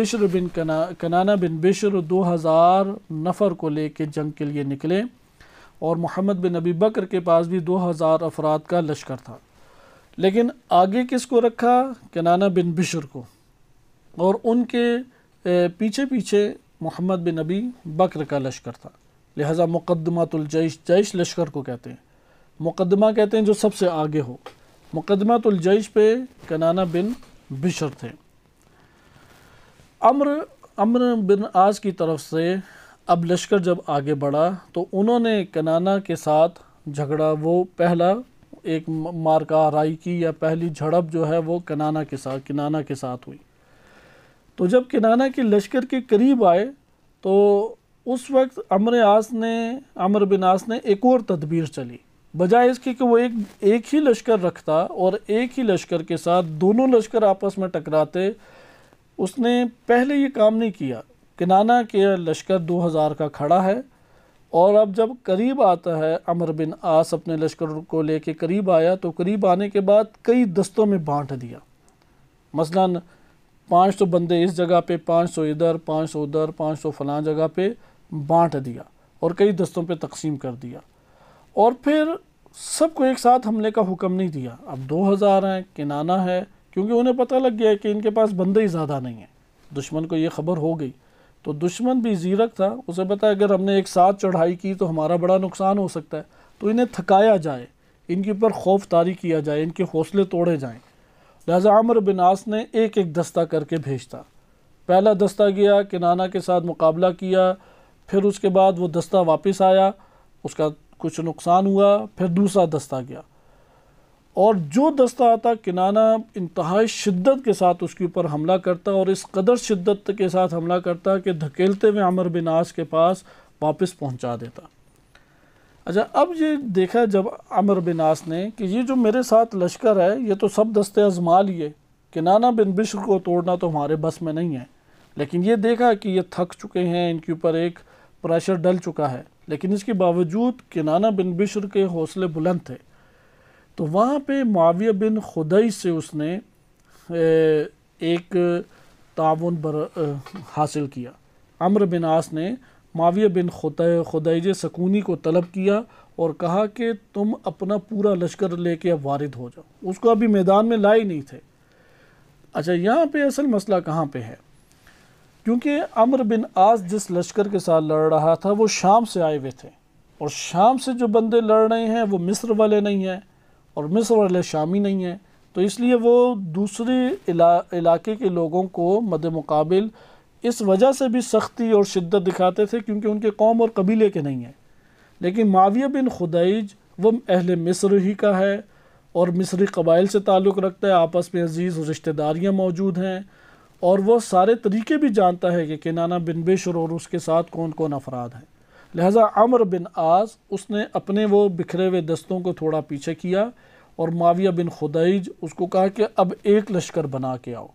बिशर बिन कना कनाना बिन बिशर दो हज़ार नफ़र को ले कर जंग के लिए निकले और मोहम्मद बिन अबी बकर के पास भी दो हज़ार अफराद का लश्कर था लेकिन आगे किसको रखा कनाना बिन बिशर को और उनके पीछे पीछे मोहम्मद बिन अबी बकर का लश्कर था लिहाजा मुकदमातुलजैश जैश लश्कर को कहते हैं मुकदमा कहते हैं जो सबसे आगे हो मुकदमातुलजैश पे कनाना बिन बिशर थे अम्र अम्र बिन आज की तरफ से अब लश्कर जब आगे बढ़ा तो उन्होंने कनाना के साथ झगड़ा वो पहला एक मारका राई की या पहली झड़प जो है वो कनाना के साथ किनाना के साथ हुई तो जब किनाना के लश्कर के करीब आए तो उस वक्त अमर आस ने अमर आस ने एक और तदबीर चली बजाय इसके कि वो एक एक ही लश्कर रखता और एक ही लश्कर के साथ दोनों लश्कर आपस में टकराते उसने पहले ये काम नहीं किया कि नाना के लश्कर 2000 का खड़ा है और अब जब करीब आता है अमर बिन आस अपने लश्कर को लेके करीब आया तो करीब आने के बाद कई दस्तों में बांट दिया मसलन पाँच सौ बंदे इस जगह पे पाँच सौ इधर पाँच सौ उधर पाँच सौ फलां जगह पे बांट दिया और कई दस्तों पे तकसीम कर दिया और फिर सबको एक साथ हमले का हुक्म नहीं दिया अब दो हज़ार हैं किनाना है क्योंकि उन्हें पता लग गया है कि इनके पास बंदे ही ज़्यादा नहीं हैं दुश्मन को ये खबर हो गई तो दुश्मन भी जीरक था उसे पता अगर हमने एक साथ चढ़ाई की तो हमारा बड़ा नुकसान हो सकता है तो इन्हें थकाया जाए इनके ऊपर खौफ तारी किया जाए इनके हौसले तोड़े जाएँ लिहाजा आमर बिन आस ने एक एक दस्ता करके भेजता पहला दस्ता गया किनाना के साथ मुकाबला किया फिर उसके बाद वो दस्ता वापस आया उसका कुछ नुकसान हुआ फिर दूसरा दस्ता गया और जो दस्ता आता किनाना इंतहा शिद्दत के साथ उसके ऊपर हमला करता और इस कदर शिद्दत के साथ हमला करता कि धकेलते हुए अमर बिन आस के पास वापस पहुंचा देता अच्छा अब ये देखा जब अमर बिन आस ने कि ये जो मेरे साथ लश्कर है ये तो सब दस्ते आजमा लिए किनाना बिन बिश्र को तोड़ना तो हमारे बस में नहीं है लेकिन ये देखा कि ये थक चुके हैं इनके ऊपर एक प्रेशर डल चुका है लेकिन इसके बावजूद किनाना बिन बिश्र के हौसले बुलंद थे तो वहाँ पे माविया बिन खुदई से उसने एक ताउन बर हासिल किया अम्र बिन आस ने माविया बिन खुदई जे सकूनी को तलब किया और कहा कि तुम अपना पूरा लश्कर लेके अब वारिद हो जाओ उसको अभी मैदान में लाए नहीं थे अच्छा यहाँ पे असल मसला कहाँ पे है क्योंकि अमर बिन आज जिस लश्कर के साथ लड़ रहा था वो शाम से आए हुए थे और शाम से जो बंदे लड़ रहे हैं वो मिस्र वाले नहीं हैं और मिस्र वाले शामी नहीं हैं तो इसलिए वो दूसरे इला, इलाके के लोगों को मद मुकाबिल इस वजह से भी सख्ती और शिद्दत दिखाते थे क्योंकि उनके कौम और कबीले के नहीं हैं लेकिन माविया बिन खुदाइज वो अहल मिस्र ही का है और मिस्री कबाइल से ताल्लुक़ रखता है आपस में अजीज़ और रिश्तेदारियाँ मौजूद हैं और वह सारे तरीके भी जानता है कि किनाना बिन बिशर और उसके साथ कौन कौन अफराद हैं लिहाजा अमर बिन आज़ उसने अपने वो बिखरे हुए दस्तों को थोड़ा पीछे किया और माविया बिन खुदाइज उसको कहा कि अब एक लश्कर बना के आओ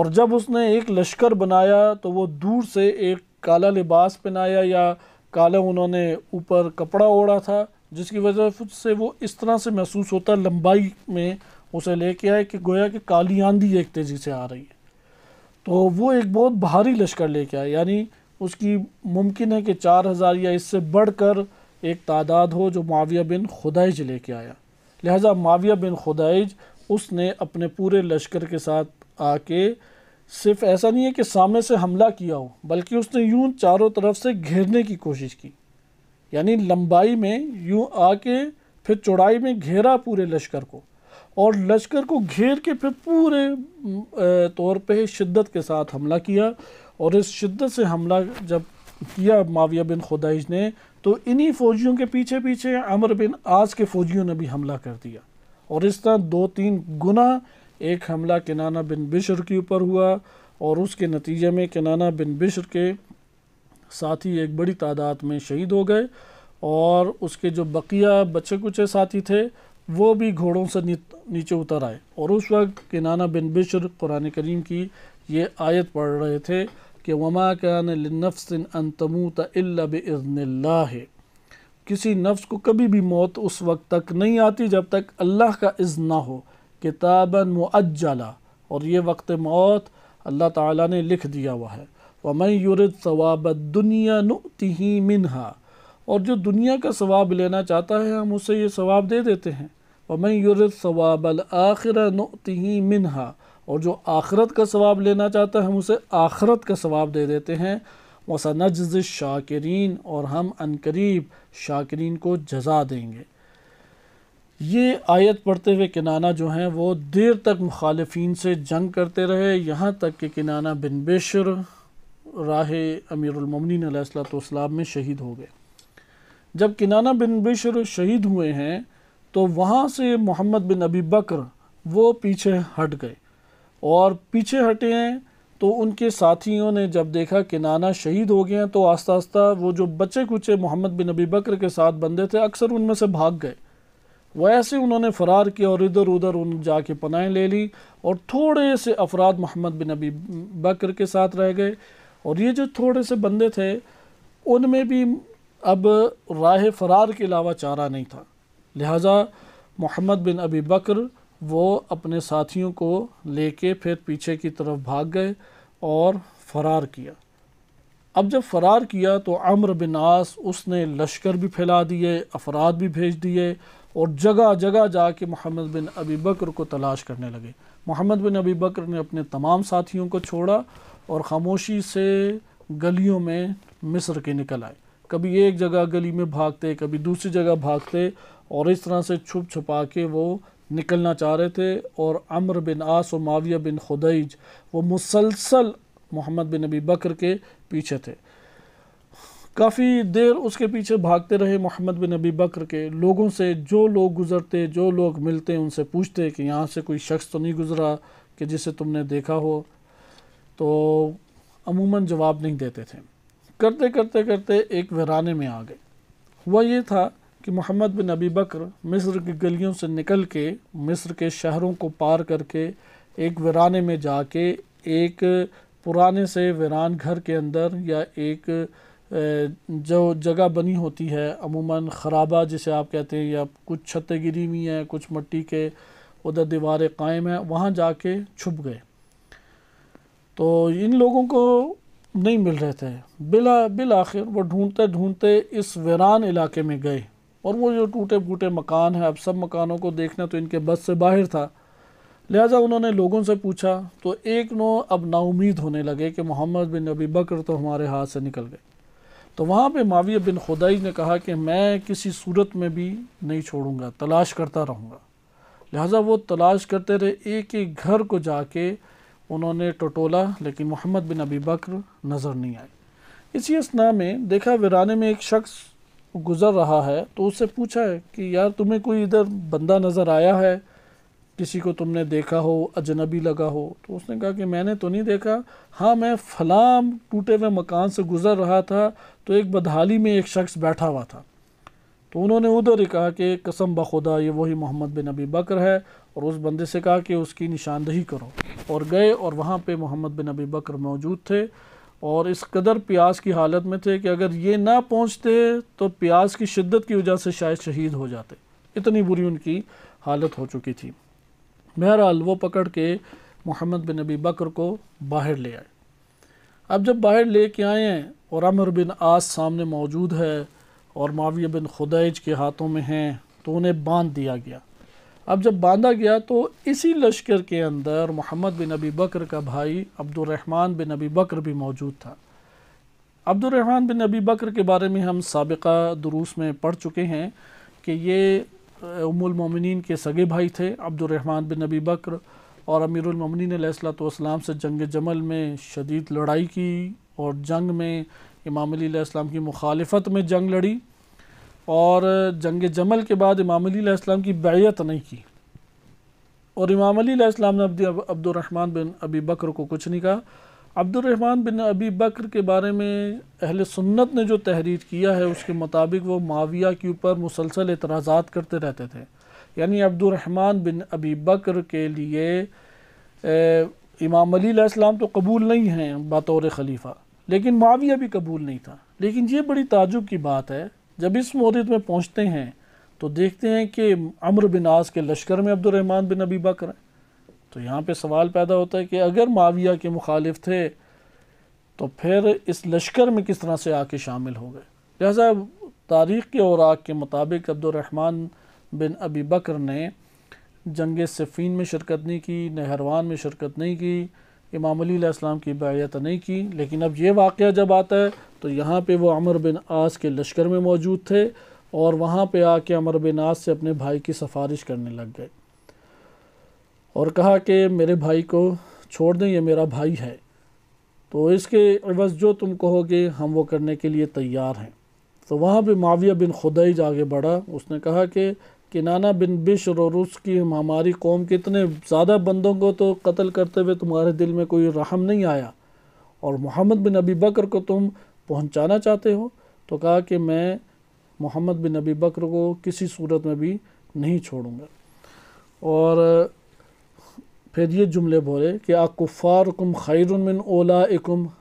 और जब उसने एक लश्कर बनाया तो वो दूर से एक काला लिबास पहनाया या काला उन्होंने ऊपर कपड़ा ओढ़ा था जिसकी वजह से वो इस तरह से महसूस होता लंबाई में उसे लेके आए कि गोया कि काली आंधी एक तेज़ी से आ रही है तो वो एक बहुत भारी लश्कर लेके आए यानी उसकी मुमकिन है कि चार हज़ार या इससे बढ़कर एक तादाद हो जो माविया बिन खुदाइज लेके आया लिहाजा माविया बिन खुदाइज उसने अपने पूरे लश्कर के साथ आके सिर्फ ऐसा नहीं है कि सामने से हमला किया हो बल्कि उसने यूं चारों तरफ से घेरने की कोशिश की यानी लंबाई में यूं आके फिर चौड़ाई में घेरा पूरे लश्कर को और लश्कर को घेर के फिर पूरे तौर पे शिद्दत के साथ हमला किया और इस शिद्दत से हमला जब किया माविया बिन खुदाइज ने तो इन्हीं फौजियों के पीछे पीछे अमर बिन आज के फौजियों ने भी हमला कर दिया और इस तरह दो तीन गुना एक हमला किनाना बिन बिशर के ऊपर हुआ और उसके नतीजे में किनाना बिन बिशर के साथी एक बड़ी तादाद में शहीद हो गए और उसके जो बकिया बच्चे कुचे साथी थे वो भी घोड़ों से नीचे उतर आए और उस वक्त किनाना बिन बिशर कुरान करीम की ये आयत पढ़ रहे थे कि वमा कान लनफ्सिन अन तमूत किसी नफ्स को कभी भी मौत उस वक्त तक नहीं आती जब तक अल्लाह का इज़ ना हो किताबन मुअज्जला और ये वक्त मौत अल्लाह ताला ने लिख दिया हुआ है वमन यूरद सवाब दुनिया नुतिही मिनहा और जो दुनिया का सवाब लेना चाहता है हम उसे ये सवाब दे देते हैं और मैं सवाबल आखिर नती मिनहा और जो आखरत का सवाब लेना चाहता है हम उसे आखरत का सवाब दे देते हैं नज़ शाकरीन और हम अनकरीब शाकरीन को जजा देंगे ये आयत पढ़ते हुए किनाना जो हैं वो देर तक मुखालफन से जंग करते रहे यहाँ तक कि किनाना बिन बेशर राह अमीरमिन में शहीद हो गए जब किनाना बिन बिशर शहीद हुए हैं तो वहाँ से मोहम्मद बिन अबी बकर वो पीछे हट गए और पीछे हटे हैं तो उनके साथियों ने जब देखा कि नाना शहीद हो गए हैं तो आस्ता आस्ता वो जो बच्चे कुचे मोहम्मद बिन अबी बकर के साथ बंदे थे अक्सर उनमें से भाग गए वैसे उन्होंने फ़रार किया और इधर उधर उन जाके पनाहें ले ली और थोड़े से अफराद मोहम्मद बिन अबी बकर के साथ रह गए और ये जो थोड़े से बंदे थे उनमें भी अब राह फरार के अलावा चारा नहीं था लिहाजा मोहम्मद बिन अबी बकर वो अपने साथियों को लेके फिर पीछे की तरफ भाग गए और फ़रार किया अब जब फ़रार किया तो अम्र बिन आस उसने लश्कर भी फैला दिए अफराद भी भेज दिए और जगह जगह जाके मोहम्मद बिन अबी बकर को तलाश करने लगे मोहम्मद बिन अबी बकर ने अपने तमाम साथियों को छोड़ा और ख़ामोशी से गलियों में मिस्र के निकल आए कभी एक जगह गली में भागते कभी दूसरी जगह भागते और इस तरह से छुप छुपा के वो निकलना चाह रहे थे और अमर बिन आस और माविया बिन खुदैज वो मुसलसल मोहम्मद बिन नबी बकर के पीछे थे काफ़ी देर उसके पीछे भागते रहे मोहम्मद बिन नबी बकर के लोगों से जो लोग गुज़रते जो लोग मिलते उनसे पूछते कि यहाँ से कोई शख्स तो नहीं गुज़रा कि जिसे तुमने देखा हो तो अमूमन जवाब नहीं देते थे करते करते करते एक वराना में आ गए हुआ ये था कि मोहम्मद बिन अबी बकर मिस्र की गलियों से निकल के मिस्र के शहरों को पार करके एक वीराने में जाके एक पुराने से वरान घर के अंदर या एक जो जगह बनी होती है अमूमन ख़राबा जिसे आप कहते हैं या कुछ छतें गिरी हुई हैं कुछ मट्टी के उधर दीवारें कायम हैं वहाँ जाके छुप गए तो इन लोगों को नहीं मिल रहे थे बिला बिल आखिर वो ढूंढते ढूंढते इस वरान इलाके में गए और वो जो टूटे फूटे मकान हैं अब सब मकानों को देखना तो इनके बस से बाहर था लिहाजा उन्होंने लोगों से पूछा तो एक नो अब नाउमीद होने लगे कि मोहम्मद बिन अबी बकर तो हमारे हाथ से निकल गए तो वहाँ पर माविया बिन खुदाई ने कहा कि मैं किसी सूरत में भी नहीं छोड़ूंगा तलाश करता रहूँगा लिहाजा वो तलाश करते रहे एक एक घर को जाके उन्होंने टोटोला लेकिन मोहम्मद बिन अबी बकर नज़र नहीं आए इसी असना में देखा वीराने में एक शख्स गुज़र रहा है तो उससे पूछा है कि यार तुम्हें कोई इधर बंदा नज़र आया है किसी को तुमने देखा हो अजनबी लगा हो तो उसने कहा कि मैंने तो नहीं देखा हाँ मैं फलाम टूटे हुए मकान से गुज़र रहा था तो एक बदहाली में एक शख्स बैठा हुआ था तो उन्होंने उधर ही कहा कि कसम बखुदा ये वही मोहम्मद बिन अबी बकर है और उस बंदे से कहा कि उसकी निशानदही करो और गए और वहाँ पर मोहम्मद बिन अबी बकर मौजूद थे और इस कदर प्यास की हालत में थे कि अगर ये ना पहुँचते तो प्यास की शिद्दत की वजह से शायद शहीद हो जाते इतनी बुरी उनकी हालत हो चुकी थी बहरहाल वो पकड़ के मोहम्मद बिन अबी बकर को बाहर ले आए अब जब बाहर ले के आए हैं और अमर बिन आस सामने मौजूद है और माविया बिन खुदैज के हाथों में हैं तो उन्हें बांध दिया गया अब जब बांधा गया तो इसी लश्कर के अंदर मोहम्मद बिन अबी बकर का भाई अब्दुलरहमान बिन अबी बकर भी मौजूद था अब्दुलरहमान बिन अबी बकर के बारे में हम सबका दुरूस में पढ़ चुके हैं कि ये उमुलमिन के सगे भाई थे अब्दुलरहमान बिन अबी बकर और अमीरमिन सलाम से जंग जमल में शदीद लड़ाई की और जंग में इमाम अलीम की मुखालफत में जंग लड़ी और जंग जमल के बाद इमाम अलीम की बैत नहीं की और इमाम अलीम ने अब्दुलरहमान बिन अबी बकर को कुछ नहीं कहा अब्दुलरहमान बिन अबी बकर के बारे में अहल सुन्नत ने जो तहरीर किया है उसके मुताबिक वो माविया के ऊपर मुसलसल एतराज़ात करते रहते थे यानी अब्दुलरहमान बिन अबी बकर के लिए ए, इमाम अलीम तो कबूल नहीं हैं बतौर खलीफ़ा लेकिन माविया भी कबूल नहीं था लेकिन ये बड़ी ताजुब की बात है जब इस महदत में पहुँचते हैं तो देखते हैं कि अमर बिन आस के लश्कर में अब्दुलरहमान बिन अबी बकर हैं तो यहाँ पर सवाल पैदा होता है कि अगर माविया के मुखालिफ थे तो फिर इस लश्कर में किस तरह से आके शामिल हो गए लिहाजा तारीख़ के और आग के मुताबिक अब्दुलरहमान बिन अबी बकर ने जंग सफ़ीन में शिरकत नहीं की नहरवान में शिरकत नहीं की इमाम अलीसम की बायत नहीं की लेकिन अब ये वाक़ जब आता है तो यहाँ पर वो अमर बिन आस के लश्कर में मौजूद थे और वहाँ पर आके अमर बिन आस से अपने भाई की सफ़ारिश करने लग गए और कहा कि मेरे भाई को छोड़ दें यह मेरा भाई है तो इसके बस जो तुम कहोगे हम वो करने के लिए तैयार हैं तो वहाँ पर माविया बिन खुदैज आगे बढ़ा उसने कहा कि किनाना बिन बिशर और उसकी हमारी कौम के इतने ज़्यादा बंदों को तो कत्ल करते हुए तुम्हारे दिल में कोई रहम नहीं आया और मोहम्मद बिन अबी बकर को तुम पहुंचाना चाहते हो तो कहा कि मैं मोहम्मद बिन अबी बकर को किसी सूरत में भी नहीं छोड़ूंगा और फिर ये जुमले बोले कि आकुफ़ार कुम खैरमिन ओला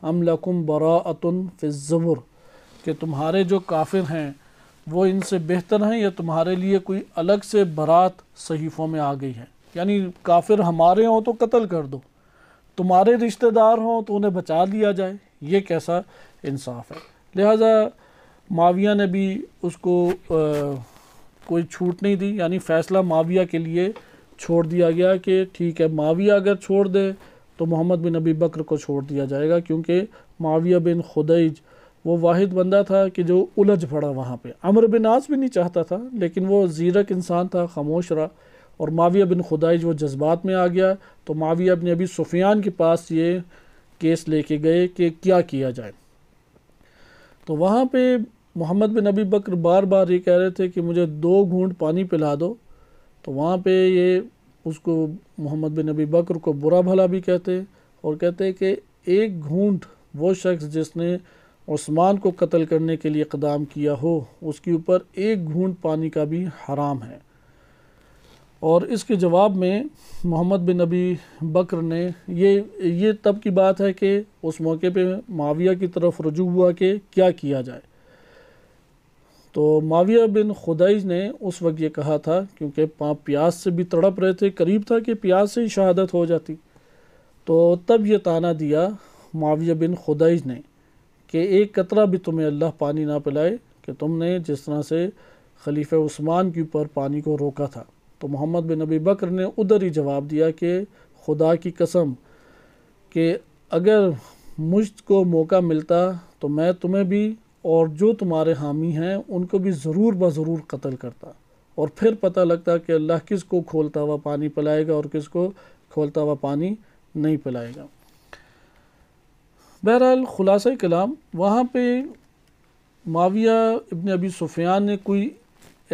अमलकुम बरा अतुन फ़िज़ुर कि तुम्हारे जो काफिर हैं वो इनसे बेहतर हैं या तुम्हारे लिए कोई अलग से बारात सहीफ़ों में आ गई है यानी काफिर हमारे हों तो कत्ल कर दो तुम्हारे रिश्तेदार हों तो उन्हें बचा लिया जाए ये कैसा इंसाफ है लिहाजा माविया ने भी उसको आ, कोई छूट नहीं दी यानी फ़ैसला माविया के लिए छोड़ दिया गया कि ठीक है माविया अगर छोड़ दे तो मोहम्मद बिन अबी बकर को छोड़ दिया जाएगा क्योंकि माविया बिन खुदैज वो वाहिद बंदा था कि जो उलझ पड़ा वहाँ पे अमर बिन आस भी नहीं चाहता था लेकिन वो ज़ीरक इंसान था खामोश रहा और माविया बिन खुदाई जो जज्बात में आ गया तो माविया बिन अभी सुफियान के पास ये केस लेके गए कि क्या किया जाए तो वहाँ पे मोहम्मद बिन अबी बकर बार बार ये कह रहे थे कि मुझे दो घूंट पानी पिला दो तो वहाँ पर ये उसको मोहम्मद बिन अबी बकर को बुरा भला भी कहते और कहते कि एक घूंट वो शख्स जिसने उस्मान को कत्ल करने के लिए कदम किया हो उसके ऊपर एक घूंट पानी का भी हराम है और इसके जवाब में मोहम्मद बिन नबी बकर ने ये ये तब की बात है कि उस मौके पे माविया की तरफ रजू हुआ कि क्या किया जाए तो माविया बिन खुदाइज ने उस वक्त ये कहा था क्योंकि पाप प्यास से भी तड़प रहे थे करीब था कि प्यास से ही शहादत हो जाती तो तब ये ताना दिया माविया बिन खुदाइज ने कि एक कतरा भी तुम्हें अल्लाह पानी ना पिलाए कि तुमने जिस तरह से खलीफ़ उस्मान के ऊपर पानी को रोका था तो मोहम्मद बिन नबी बकर ने उधर ही जवाब दिया कि खुदा की कसम कि अगर मुझ को मौका मिलता तो मैं तुम्हें भी और जो तुम्हारे हामी हैं उनको भी ज़रूर ब ज़रूर कत्ल करता और फिर पता लगता कि अल्लाह किस को खोलता हुआ पानी पिलाएगा और किस को खोलता हुआ पानी नहीं पिलाएगा बहरहाल ख़ुलास कलाम वहाँ पे माविया इबन अबी सुफियान ने कोई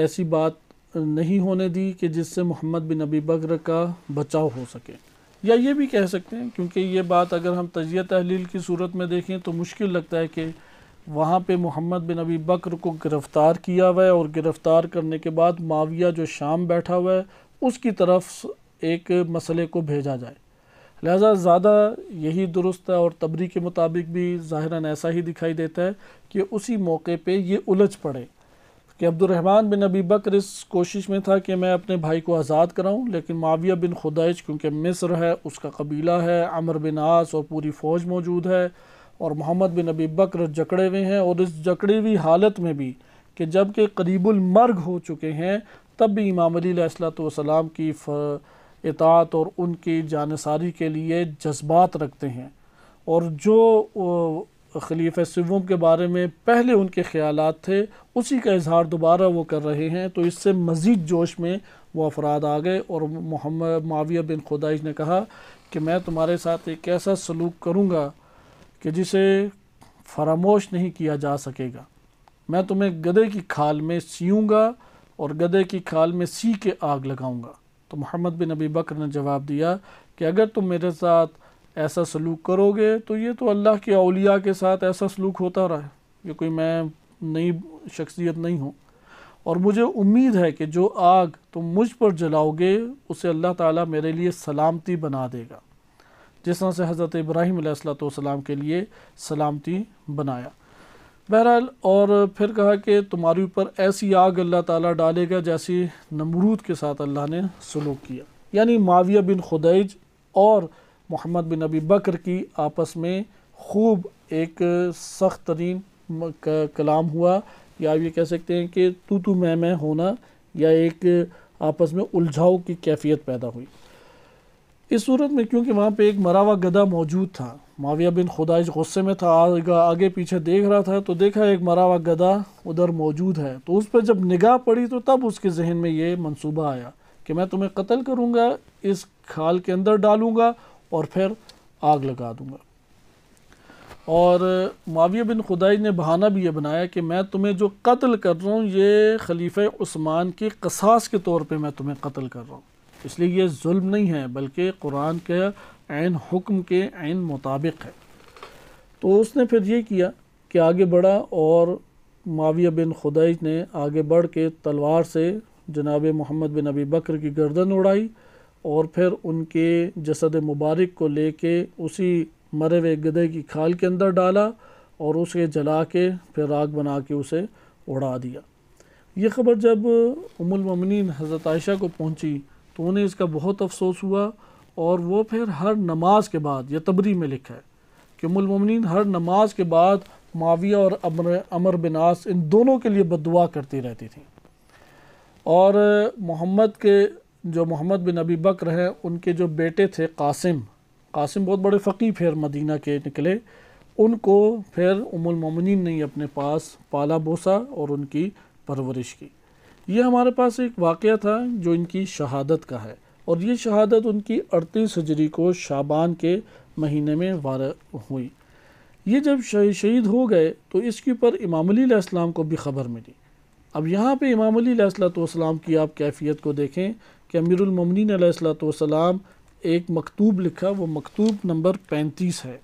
ऐसी बात नहीं होने दी कि जिससे मोहम्मद बिन अबी बकर का बचाव हो सके या ये भी कह सकते हैं क्योंकि ये बात अगर हम तजिया तहलील की सूरत में देखें तो मुश्किल लगता है कि वहाँ पे मोहम्मद बिन अबी बकर को गिरफ़्तार किया हुआ है और गिरफ़्तार करने के बाद माविया जो शाम बैठा हुआ है उसकी तरफ एक मसले को भेजा जाए लिहाजा ज़्यादा यही दुरुस्त है और तबरी के मुताबिक भी ज़ाहिर ऐसा ही दिखाई देता है कि उसी मौके पर ये उलझ पड़े कि अब्दुलरहमान बिन अबी बकर इस कोशिश में था कि मैं अपने भाई को आज़ाद कराऊं लेकिन माविया बिन खुदाइश क्योंकि मिस्र है उसका कबीला है अमर बिन आस और पूरी फ़ौज मौजूद है और मोहम्मद बिन अबी बकर जकड़े हुए हैं और इस जकड़ी हुई हालत में भी कि जबकि करीबुलमर्ग हो चुके हैं तब भी इमाम अली सलाम की फ... इतात और उनकी जानसारी के लिए जज्बात रखते हैं और जो खलीफ सिवम के बारे में पहले उनके ख्याल थे उसी का इजहार दोबारा वो कर रहे हैं तो इससे मज़ीद जोश में वो अफराद आ गए और मोहम्मद माविया बिन खुदाइश ने कहा कि मैं तुम्हारे साथ एक ऐसा सलूक करूँगा कि जिसे फरामोश नहीं किया जा सकेगा मैं तुम्हें गधे की खाल में सीऊँगा और गधे की खाल में सी के आग लगाऊँगा तो मोहम्मद बिन अबी बकर ने जवाब दिया कि अगर तुम मेरे साथ ऐसा सलूक करोगे तो ये तो अल्लाह के अलिया के साथ ऐसा सलूक होता रहा है ये कोई मैं नई शख्सियत नहीं हूँ और मुझे उम्मीद है कि जो आग तुम मुझ पर जलाओगे उसे अल्लाह ताला मेरे लिए सलामती बना देगा जिस तरह से हज़रत इब्राहिम सलाम के लिए सलामती बनाया बहरहाल और फिर कहा कि तुम्हारे ऊपर ऐसी आग अल्लाह ताला डालेगा जैसी नमरूद के साथ अल्लाह ने सलूक किया यानी माविया बिन खुदैज और मोहम्मद बिन अबी बकर की आपस में खूब एक सख्त तरीन कलाम हुआ या ये कह सकते हैं कि तू तू मैं मैं होना या एक आपस में उलझाव की कैफियत पैदा हुई इस सूरत में क्योंकि वहाँ पे एक मरावा गधा मौजूद था माविया बिन खुदाइज गुस्से में था आगे, आगे पीछे देख रहा था तो देखा एक मरावा गधा उधर मौजूद है तो उस पर जब निगाह पड़ी तो तब उसके जहन में ये मनसूबा आया कि मैं तुम्हें कत्ल करूँगा इस खाल के अंदर डालूँगा और फिर आग लगा दूँगा और माविया बिन खुदाई ने बहाना भी ये बनाया कि मैं तुम्हें जो कत्ल कर रहा हूँ ये खलीफ़ उस्मान के कसास के तौर पे मैं तुम्हें कत्ल कर रहा हूँ इसलिए ये जुल्म नहीं है बल्कि कुरान के आन हुक्म के आन मुताबिक है तो उसने फिर ये किया कि आगे बढ़ा और माविया बिन खुदाई ने आगे बढ़ के तलवार से जनाब मोहम्मद बिन अबी बकर की गर्दन उड़ाई और फिर उनके जसद मुबारक को ले के उसी मरे हुए गदे की खाल के अंदर डाला और उसे जला के फिर राग बना के उसे उड़ा दिया ये ख़बर जब उमुलमिन हज़रत आयशा को पहुंची तो उन्हें इसका बहुत अफसोस हुआ और वो फिर हर नमाज के बाद यह तबरी में लिखा है कि मुलमिन हर नमाज के बाद माविया और अमर अमर बिनास इन दोनों के लिए बदुआ करती रहती थी और मोहम्मद के जो मोहम्मद बिन अबी बकर हैं उनके जो बेटे थे कासिम कासिम बहुत बड़े फ़कीर फिर मदीना के निकले उनको फिर उमुलमोमिन ने अपने पास पाला बोसा और उनकी परवरिश की ये हमारे पास एक वाक़ था जो इनकी शहादत का है और ये शहादत उनकी अड़तीस हजरी को शाबान के महीने में वार हुई ये जब शहीद हो गए तो इसके ऊपर इमाम अलीसम को भी खबर मिली अब यहाँ पर इमाम अलीसलाम की आप कैफियत को देखें कि अमीरमिन सलाम एक मकतूब लिखा वो मकतूब नंबर पैंतीस है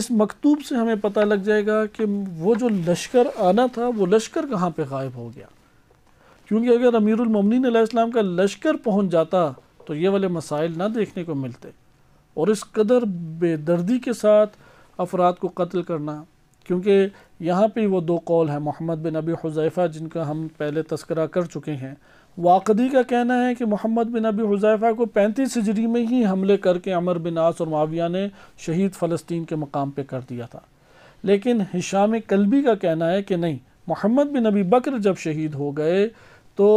इस मकतूब से हमें पता लग जाएगा कि वो जो लश्कर आना था वो लश्कर कहाँ पे गायब हो गया क्योंकि अगर अमीरमिन का लश्कर पहुँच जाता तो ये वाले मसाइल ना देखने को मिलते और इस कदर बेदर्दी के साथ अफराद को कत्ल करना क्योंकि यहाँ पे वो दो कौल हैं मोहम्मद बिन अबी हुज़ैफ़ा जिनका हम पहले तस्करा कर चुके हैं वाकदी का कहना है कि मोहम्मद बिन अबी हुज़ैफ़ा को पैंतीस हिजरी में ही हमले करके अमर बिन आस और माविया ने शहीद फ़लस्तीन के मकाम पर कर दिया था लेकिन हिशाम कलबी का कहना है कि नहीं मोहम्मद बिन अबी बकर जब शहीद हो गए तो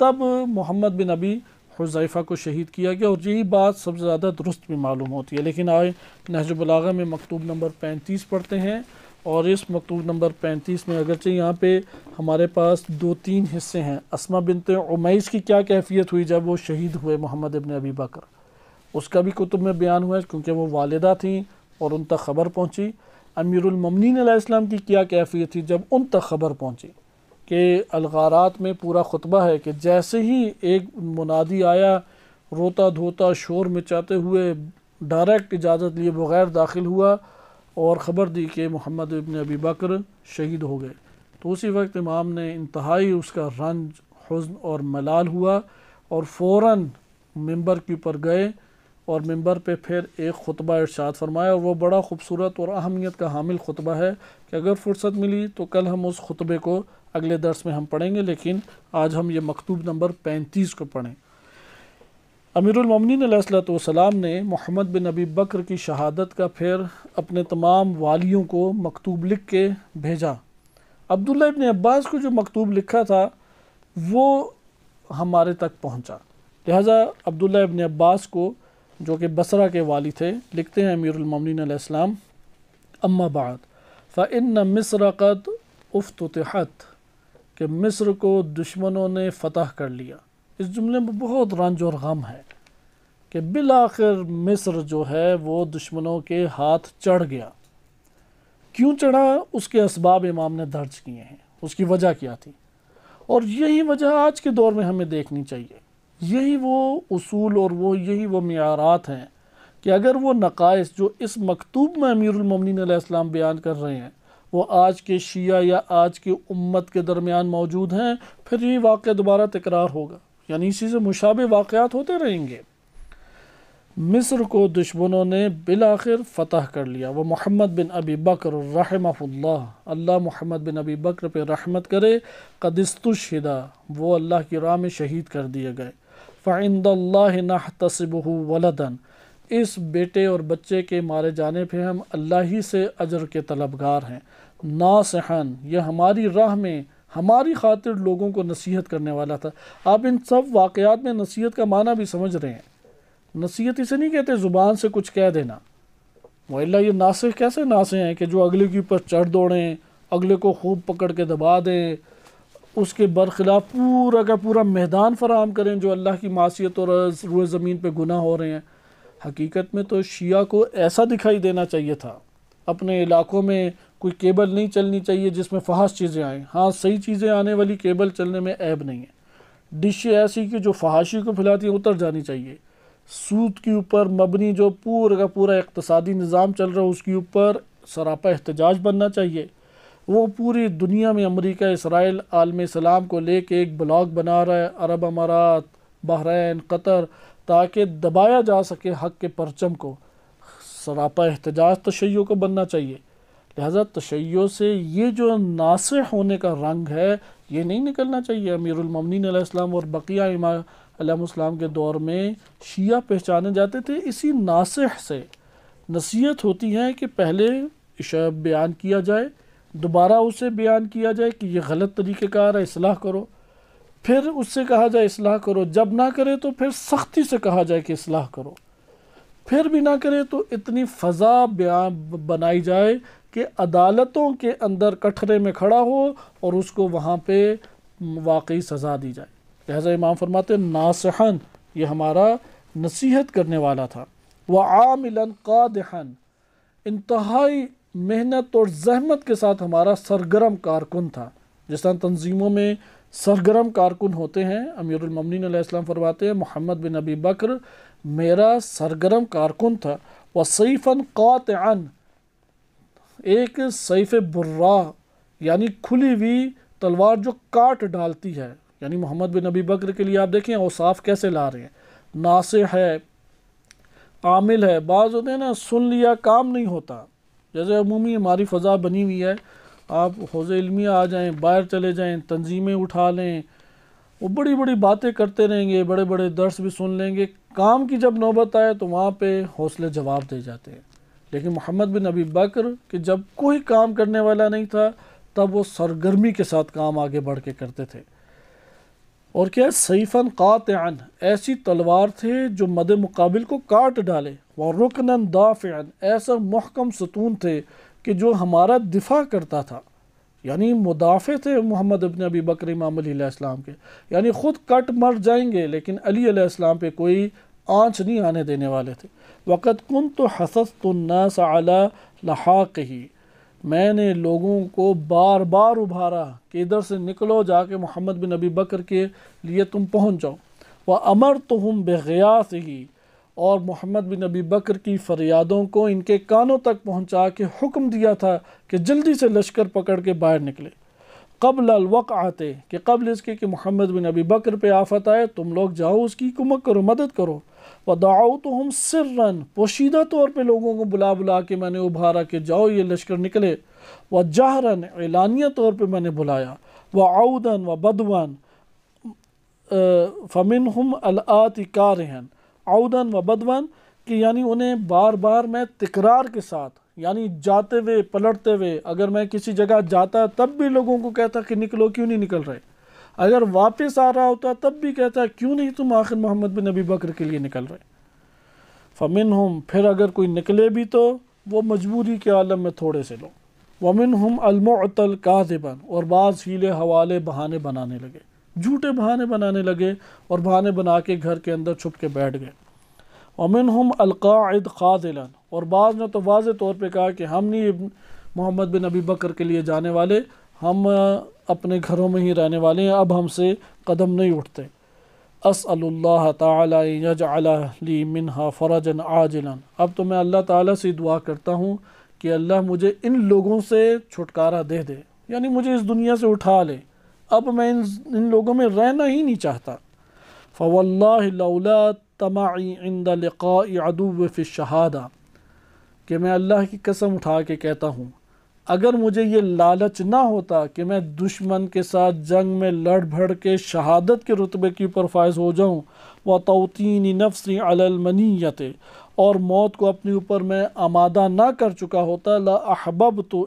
तब मोहम्मद बिन अबी हुज़ैफ़ा को शहीद किया गया और यही बात सबसे ज़्यादा दुरुस्त भी मालूम होती है लेकिन आज नहजबलागा में मकतूब नंबर पैंतीस पढ़ते हैं और इस मकतूब नंबर पैंतीस में अगरचे यहाँ पे हमारे पास दो तीन हिस्से हैं असमा बिनत उमैस की क्या कैफियत हुई जब वो शहीद हुए मोहम्मद इबन अबी बकर उसका भी कुतुब में बयान हुआ है क्योंकि वो वालदा थी और उन तक खबर पहुँची अमीरमन की क्या कैफियत थी जब उन तक खबर पहुँची कि अलगारात में पूरा खुतबा है कि जैसे ही एक मुनादी आया रोता धोता शोर मचाते हुए डायरेक्ट इजाज़त लिए बग़ैर दाखिल हुआ और ख़बर दी कि मोहम्मद इबन अबी बकर शहीद हो गए तो उसी वक्त इमाम ने इंतहाई उसका रंज हजन और मलाल हुआ और फ़ौर मम्बर के ऊपर गए और मंबर पे फिर एक खुतबा इरशाद फरमाया और वो बड़ा खूबसूरत और अहमियत का हामिल खुतबा है कि अगर फ़ुर्सत मिली तो कल हम उस खुतबे को अगले दर्स में हम पढ़ेंगे लेकिन आज हम ये मकतूब नंबर पैंतीस को पढ़ें अमीरमिन सलाम ने मोहम्मद बिन अबी बकर की शहादत का फिर अपने तमाम वालियों को मकतूब लिख के भेजा अब्दुल्ला इबन अब्बास को जो मकतूब लिखा था वो हमारे तक पहुंचा लिहाजा अब्दुल्ला इबन अब्बास को जो कि बसरा के वाली थे लिखते हैं अमीरमिन अम्माबाद बाद फ़िन मिसरक़त उफ्तहत कि मिस्र को दुश्मनों ने फतह कर लिया इस जुमले में बहुत रंज और गम है कि बिल आखिर मिस्र जो है वो दुश्मनों के हाथ चढ़ गया क्यों चढ़ा उसके इसबाब इमाम ने दर्ज किए हैं उसकी वजह क्या थी और यही वजह आज के दौर में हमें देखनी चाहिए यही वो असूल और वो यही वो मीरात हैं कि अगर वो नकाइस जो इस मकतूब में अमीरमिन बयान कर रहे हैं वो आज के शिया या आज की उम्मत के दरमियान मौजूद हैं फिर ये वाक़ दोबारा तकरार होगा यानी इसी से मुशाबे वाक़ात होते रहेंगे मिस्र को दुश्मनों ने बिल आखिर फ़तह कर लिया वह मोहम्मद बिन अबी बकर रहमल्ला अल्लाह मोहम्मद बिन अबी बकर पर रहमत करे कदस्तुशिदा वो अल्लाह की राह में शहीद कर दिए गए फ़ाइंद नाह तसब वलदन इस बेटे और बच्चे के मारे जाने पे हम अल्लाह ही से अजर के तलबगार हैं ना सहन ये हमारी राह में हमारी खातिर लोगों को नसीहत करने वाला था आप इन सब वाक़ात में नसीहत का माना भी समझ रहे हैं नसीहत इसे नहीं कहते ज़ुबान से कुछ कह देना वल्ला ये नासिक कैसे नासे हैं कि जो अगले के ऊपर चढ़ दौड़ें अगले को खूब पकड़ के दबा दें उसके बरखिलाफ पूरा का पूरा मैदान फराम करें जो अल्लाह की मासीत और रुए ज़मीन पर गुना हो रहे हैं हकीकत में तो शिया को ऐसा दिखाई देना चाहिए था अपने इलाकों में कोई केबल नहीं चलनी चाहिए जिसमें फहाश चीज़ें आएँ हाँ सही चीज़ें आने वाली केबल चलने में ऐब नहीं है डिश ऐसी कि जो फहाशी को फैलाती है उतर जानी चाहिए सूद के ऊपर मबनी जो पूरा का पूरा इकतसादी निज़ाम चल रहा है उसके ऊपर सरापा एहतजाज बनना चाहिए वो पूरी दुनिया में अमरीका इसराइल आलम इस्लाम को लेके एक ब्लॉग बना रहा है अरब अमारात बहरीन कतर ताकि दबाया जा सके हक के परचम को सरापा एहतजाज तशैयों को बनना चाहिए लिहाजा तशैयों से ये जो नासे होने का रंग है ये नहीं निकलना चाहिए अमीरमिन और बकिया इमाम के दौर में शिया पहचाने जाते थे इसी नासे से नसीहत होती है कि पहले बयान किया जाए दोबारा उसे बयान किया जाए कि यह गलत तरीक़ेकार है असलाह करो फिर उससे कहा जाए इसलाह करो जब ना करे तो फिर सख्ती से कहा जाए कि इसलाह करो फिर भी ना करे तो इतनी फ़ज़ा बनाई जाए कि अदालतों के अंदर कटरे में खड़ा हो और उसको वहाँ पे वाकई सज़ा दी जाए लिहाजा इमाम फरमाते नासहन ये हमारा नसीहत करने वाला था वह आमिलन दहन इंतहाई मेहनत और जहमत के साथ हमारा सरगरम कारकुन था जिस तरह तंजीमों में सरगरम कारकुन होते हैं अमीरमिन फरमाते हैं मोहम्मद बिन अबी बकर मेरा सरगरम कारकुन था व सईफ़न क़ात एक सैफ़ बुर्रा यानी खुली हुई तलवार जो काट डालती है यानी मोहम्मद बिन अबी बकर के लिए आप देखें साफ़ कैसे ला रहे हैं नास है आमिल है बाज़ होते हैं ना सुन लिया काम नहीं होता जैसे अमूमी हमारी फ़जा बनी हुई है आप हौज़ इलमिया आ जाएं बाहर चले जाएं तंजीमें उठा लें वो बड़ी बड़ी बातें करते रहेंगे बड़े बड़े दर्श भी सुन लेंगे काम की जब नौबत आए तो वहाँ पे हौसले जवाब दे जाते हैं लेकिन मोहम्मद बिन अबी बकर कि जब कोई काम करने वाला नहीं था तब वो सरगर्मी के साथ काम आगे बढ़ के करते थे और क्या सईफ़न क़ातान ऐसी तलवार थे जो मद मुकाबिल को काट डाले व रुकन दाफ़ ऐसा महकम सतून थे कि जो हमारा दिफा करता था यानी मुदाफ़े थे मोहम्मद अबन अबी बकर इमाम के यानी ख़ुद कट मर जाएंगे लेकिन अली पर पे कोई आँच नहीं आने देने वाले थे वक़्त कन तो हसस तो नास कही ही मैंने लोगों को बार बार उभारा कि इधर से निकलो जाके मोहम्मद बिन अबी बकर के लिए तुम पहुँच जाओ व अमर तो हम से ही और मोहम्मद बिन अबी बकर की फरियादों को इनके कानों तक पहुंचा के हुक्म दिया था कि जल्दी से लश्कर पकड़ के बाहर निकले कबल अलवक आते कि कबल इसके कि मोहम्मद बिन अबी बकर पे आफत आए तुम लोग जाओ उसकी कुमक करो मदद करो व दाओ तो हम सिर्रन पोशीदा तौर पर लोगों को बुला बुला के मैंने उभारा कि जाओ ये लश्कर निकले व जहरन एलानिया तौर पर मैंने बुलाया व आउदन व बदवन फ़मिन हम अलातिकारहन आउदन व बदवन कि यानी उन्हें बार बार मैं तकरार के साथ यानी जाते हुए पलटते हुए अगर मैं किसी जगह जाता तब भी लोगों को कहता कि निकलो क्यों नहीं निकल रहे अगर वापस आ रहा होता तब भी कहता क्यों नहीं तुम आखिर मोहम्मद बिन नबी बकर के लिए निकल रहे फ़मिन हम फिर अगर कोई निकले भी तो वो मजबूरी के आलम में थोड़े से लोग वमिन हम अलमतल काजबन और बाज़ हीले हवाले बहाने बनाने लगे झूठे बहाने बनाने लगे और बहाने बना के घर के अंदर छुप के बैठ गए अमिन हम अलकाद ख़ादिलन और बाद ने तो वाज तौर पर कहा कि हम नहीं मोहम्मद बिन अबी बकर के लिए जाने वाले हम अपने घरों में ही रहने वाले हैं अब हमसे कदम नहीं उठते असल्ला तजली मिन फ़रजन आजिलन अब तो मैं अल्लाह ताली से दुआ करता हूँ कि अल्लाह मुझे इन लोगों से छुटकारा दे दे यानी मुझे इस दुनिया से उठा ले अब मैं इन इन लोगों में रहना ही नहीं चाहता फ़वल तमाई इंदलक़ादुब शहादा कि मैं अल्लाह की कसम उठा के कहता हूँ अगर मुझे ये लालच ना होता कि मैं दुश्मन के साथ जंग में लड़ भड़ के शहादत के रुतबे के ऊपर फायज हो जाऊँ व तोतीनी नफ्स अलमनीत और मौत को अपने ऊपर मैं आमादा ना कर चुका होता ला अहबब तो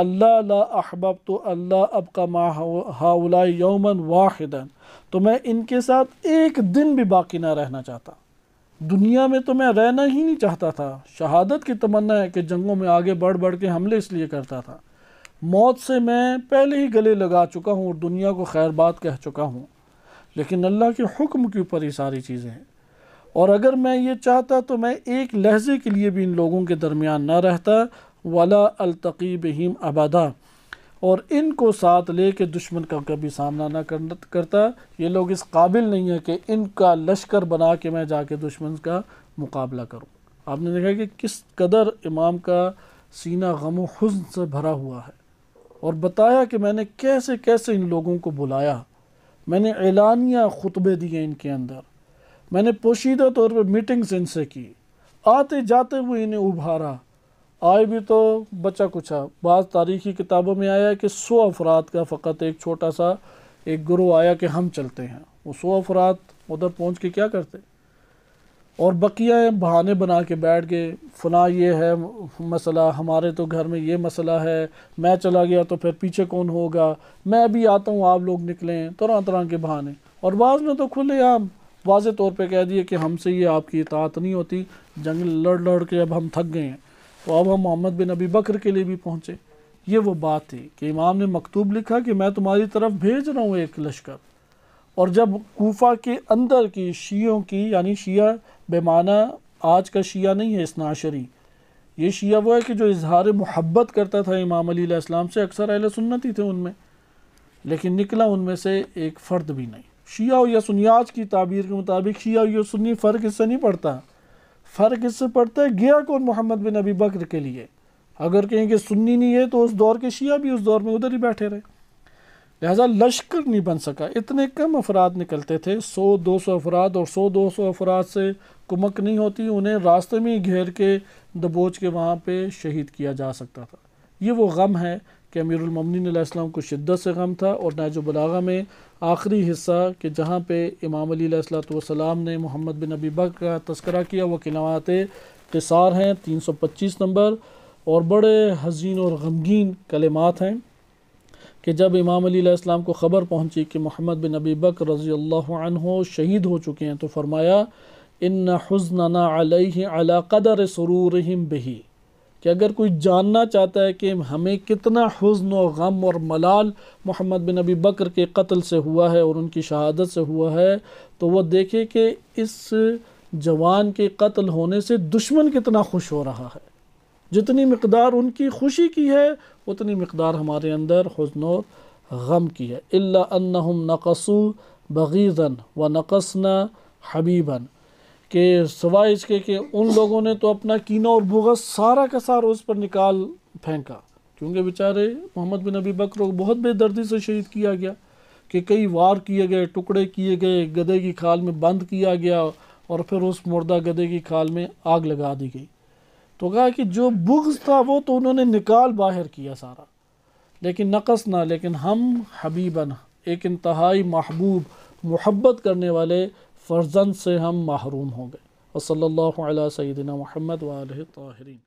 अल्लाह ला अहबब तो अल्लाह अब का मा हाउला यौमन वाहिदन तो मैं इनके साथ एक दिन भी बाकी ना रहना चाहता दुनिया में तो मैं रहना ही नहीं चाहता था शहादत की तमन्ना है कि जंगों में आगे बढ़ बढ़ के हमले इसलिए करता था मौत से मैं पहले ही गले लगा चुका हूँ और दुनिया को खैर बात कह चुका हूँ लेकिन अल्लाह के हुक्म के ऊपर ये सारी चीज़ें हैं और अगर मैं ये चाहता तो मैं एक लहजे के लिए भी इन लोगों के दरमियान ना रहता वला अलतकी बहीम अबादा और इनको साथ ले के दुश्मन का कभी सामना ना कर करता ये लोग इस काबिल नहीं है कि इनका लश्कर बना के मैं जाके दुश्मन का मुकाबला करूँ आपने देखा कि किस कदर इमाम का सीना गम हजन से भरा हुआ है और बताया कि मैंने कैसे कैसे इन लोगों को बुलाया मैंने ऐलानिया खुतबे दिए इनके अंदर मैंने पोशीदा तौर पर मीटिंग्स इनसे की आते जाते हुए इन्हें उभारा आए भी तो बचा कुछ बाज़ तारीखी किताबों में आया कि सौ अफराद का फ़कत एक छोटा सा एक ग्रोह आया कि हम चलते हैं वो सौ अफराद उधर पहुंच के क्या करते और बकिया बहाने बना के बैठ गए फना ये है मसला हमारे तो घर में ये मसला है मैं चला गया तो फिर पीछे कौन होगा मैं भी आता हूँ आप लोग निकलें तरह तरह के बहाने और बाद में तो खुले आम वाज तौर पे कह दिए कि हमसे ये आपकी इतात नहीं होती जंग लड़ लड़ के अब हम थक गए हैं तो अब हम मोहम्मद बिन अबी बकर के लिए भी पहुँचे ये वो बात थी कि इमाम ने मकतूब लिखा कि मैं तुम्हारी तरफ भेज रहा हूँ एक लश्कर और जब कोफा के अंदर की शीयों की यानी शिया बेमाना आज का शिया नहीं है इसनाशरी ये शिया वो है कि जो इजहार मोहब्बत करता था इमाम अली इस्लाम से अक्सर अहल सुन्नत ही थे उनमें लेकिन निकला उनमें से एक फ़र्द भी नहीं शिया या सुन्नी आज की ताबीर के मुताबिक शिया या सुन्नी फ़र्क इससे नहीं पड़ता फ़र्क इससे पड़ता है गया कौन मोहम्मद बिन अबी बकर के लिए अगर कहें कि सुन्नी नहीं है तो उस दौर के शिया भी उस दौर में उधर ही बैठे रहे लिहाजा लश्कर नहीं बन सका इतने कम अफराद निकलते थे सौ दो सौ अफराद और सौ दो सौ अफराद से कुमक नहीं होती उन्हें रास्ते में ही घेर के दबोच के वहाँ पर शहीद किया जा सकता था ये वो गम है कि अमीरमिन को शिद्दत से गम था और नाज बलागा में आखिरी हिस्सा कि जहाँ पे इमाम अलीसलाम ने मोहम्मद बिन अबी बक का तस्करा किया वो किनवात किसार हैं तीन सौ पच्चीस नंबर और बड़े हजीन और गमगीन कलेमात हैं कि जब इमाम अली को ख़बर पहुँची कि मोहम्मद बिन अबी बक रज़ी अल्लाह शहीद हो चुके हैं तो फरमाया इन हज़न अला कदर सरूर बही कि अगर कोई जानना चाहता है कि हमें कितना हज़न और गम और मलाल मोहम्मद बिन अबी बकर के कत्ल से हुआ है और उनकी शहादत से हुआ है तो वह देखे कि इस जवान के कत्ल होने से दुश्मन कितना खुश हो रहा है जितनी मकदार उनकी खुशी की है उतनी मकदार हमारे अंदर हजन और गम की है अल्लाम नकसू बगीज़न व नकसना हबीबन कि सवाए इसके कि उन लोगों ने तो अपना कीना और भूगा सारा का सारा उस पर निकाल फेंका क्योंकि बेचारे मोहम्मद बिन अबी बकर बहुत बेदर्दी से शहीद किया गया कि कई वार किए गए टुकड़े किए गए गधे की खाल में बंद किया गया और फिर उस मुर्दा गधे की खाल में आग लगा दी गई तो कहा कि जो बुग्स था वो तो उन्होंने निकाल बाहर किया सारा लेकिन नकस ना लेकिन हम हबीबन एक इंतहाई महबूब मोहब्बत करने वाले फ़र्जंद से हम महरूम होंगे गए वसल सैदिना महमद वाल ताहरीन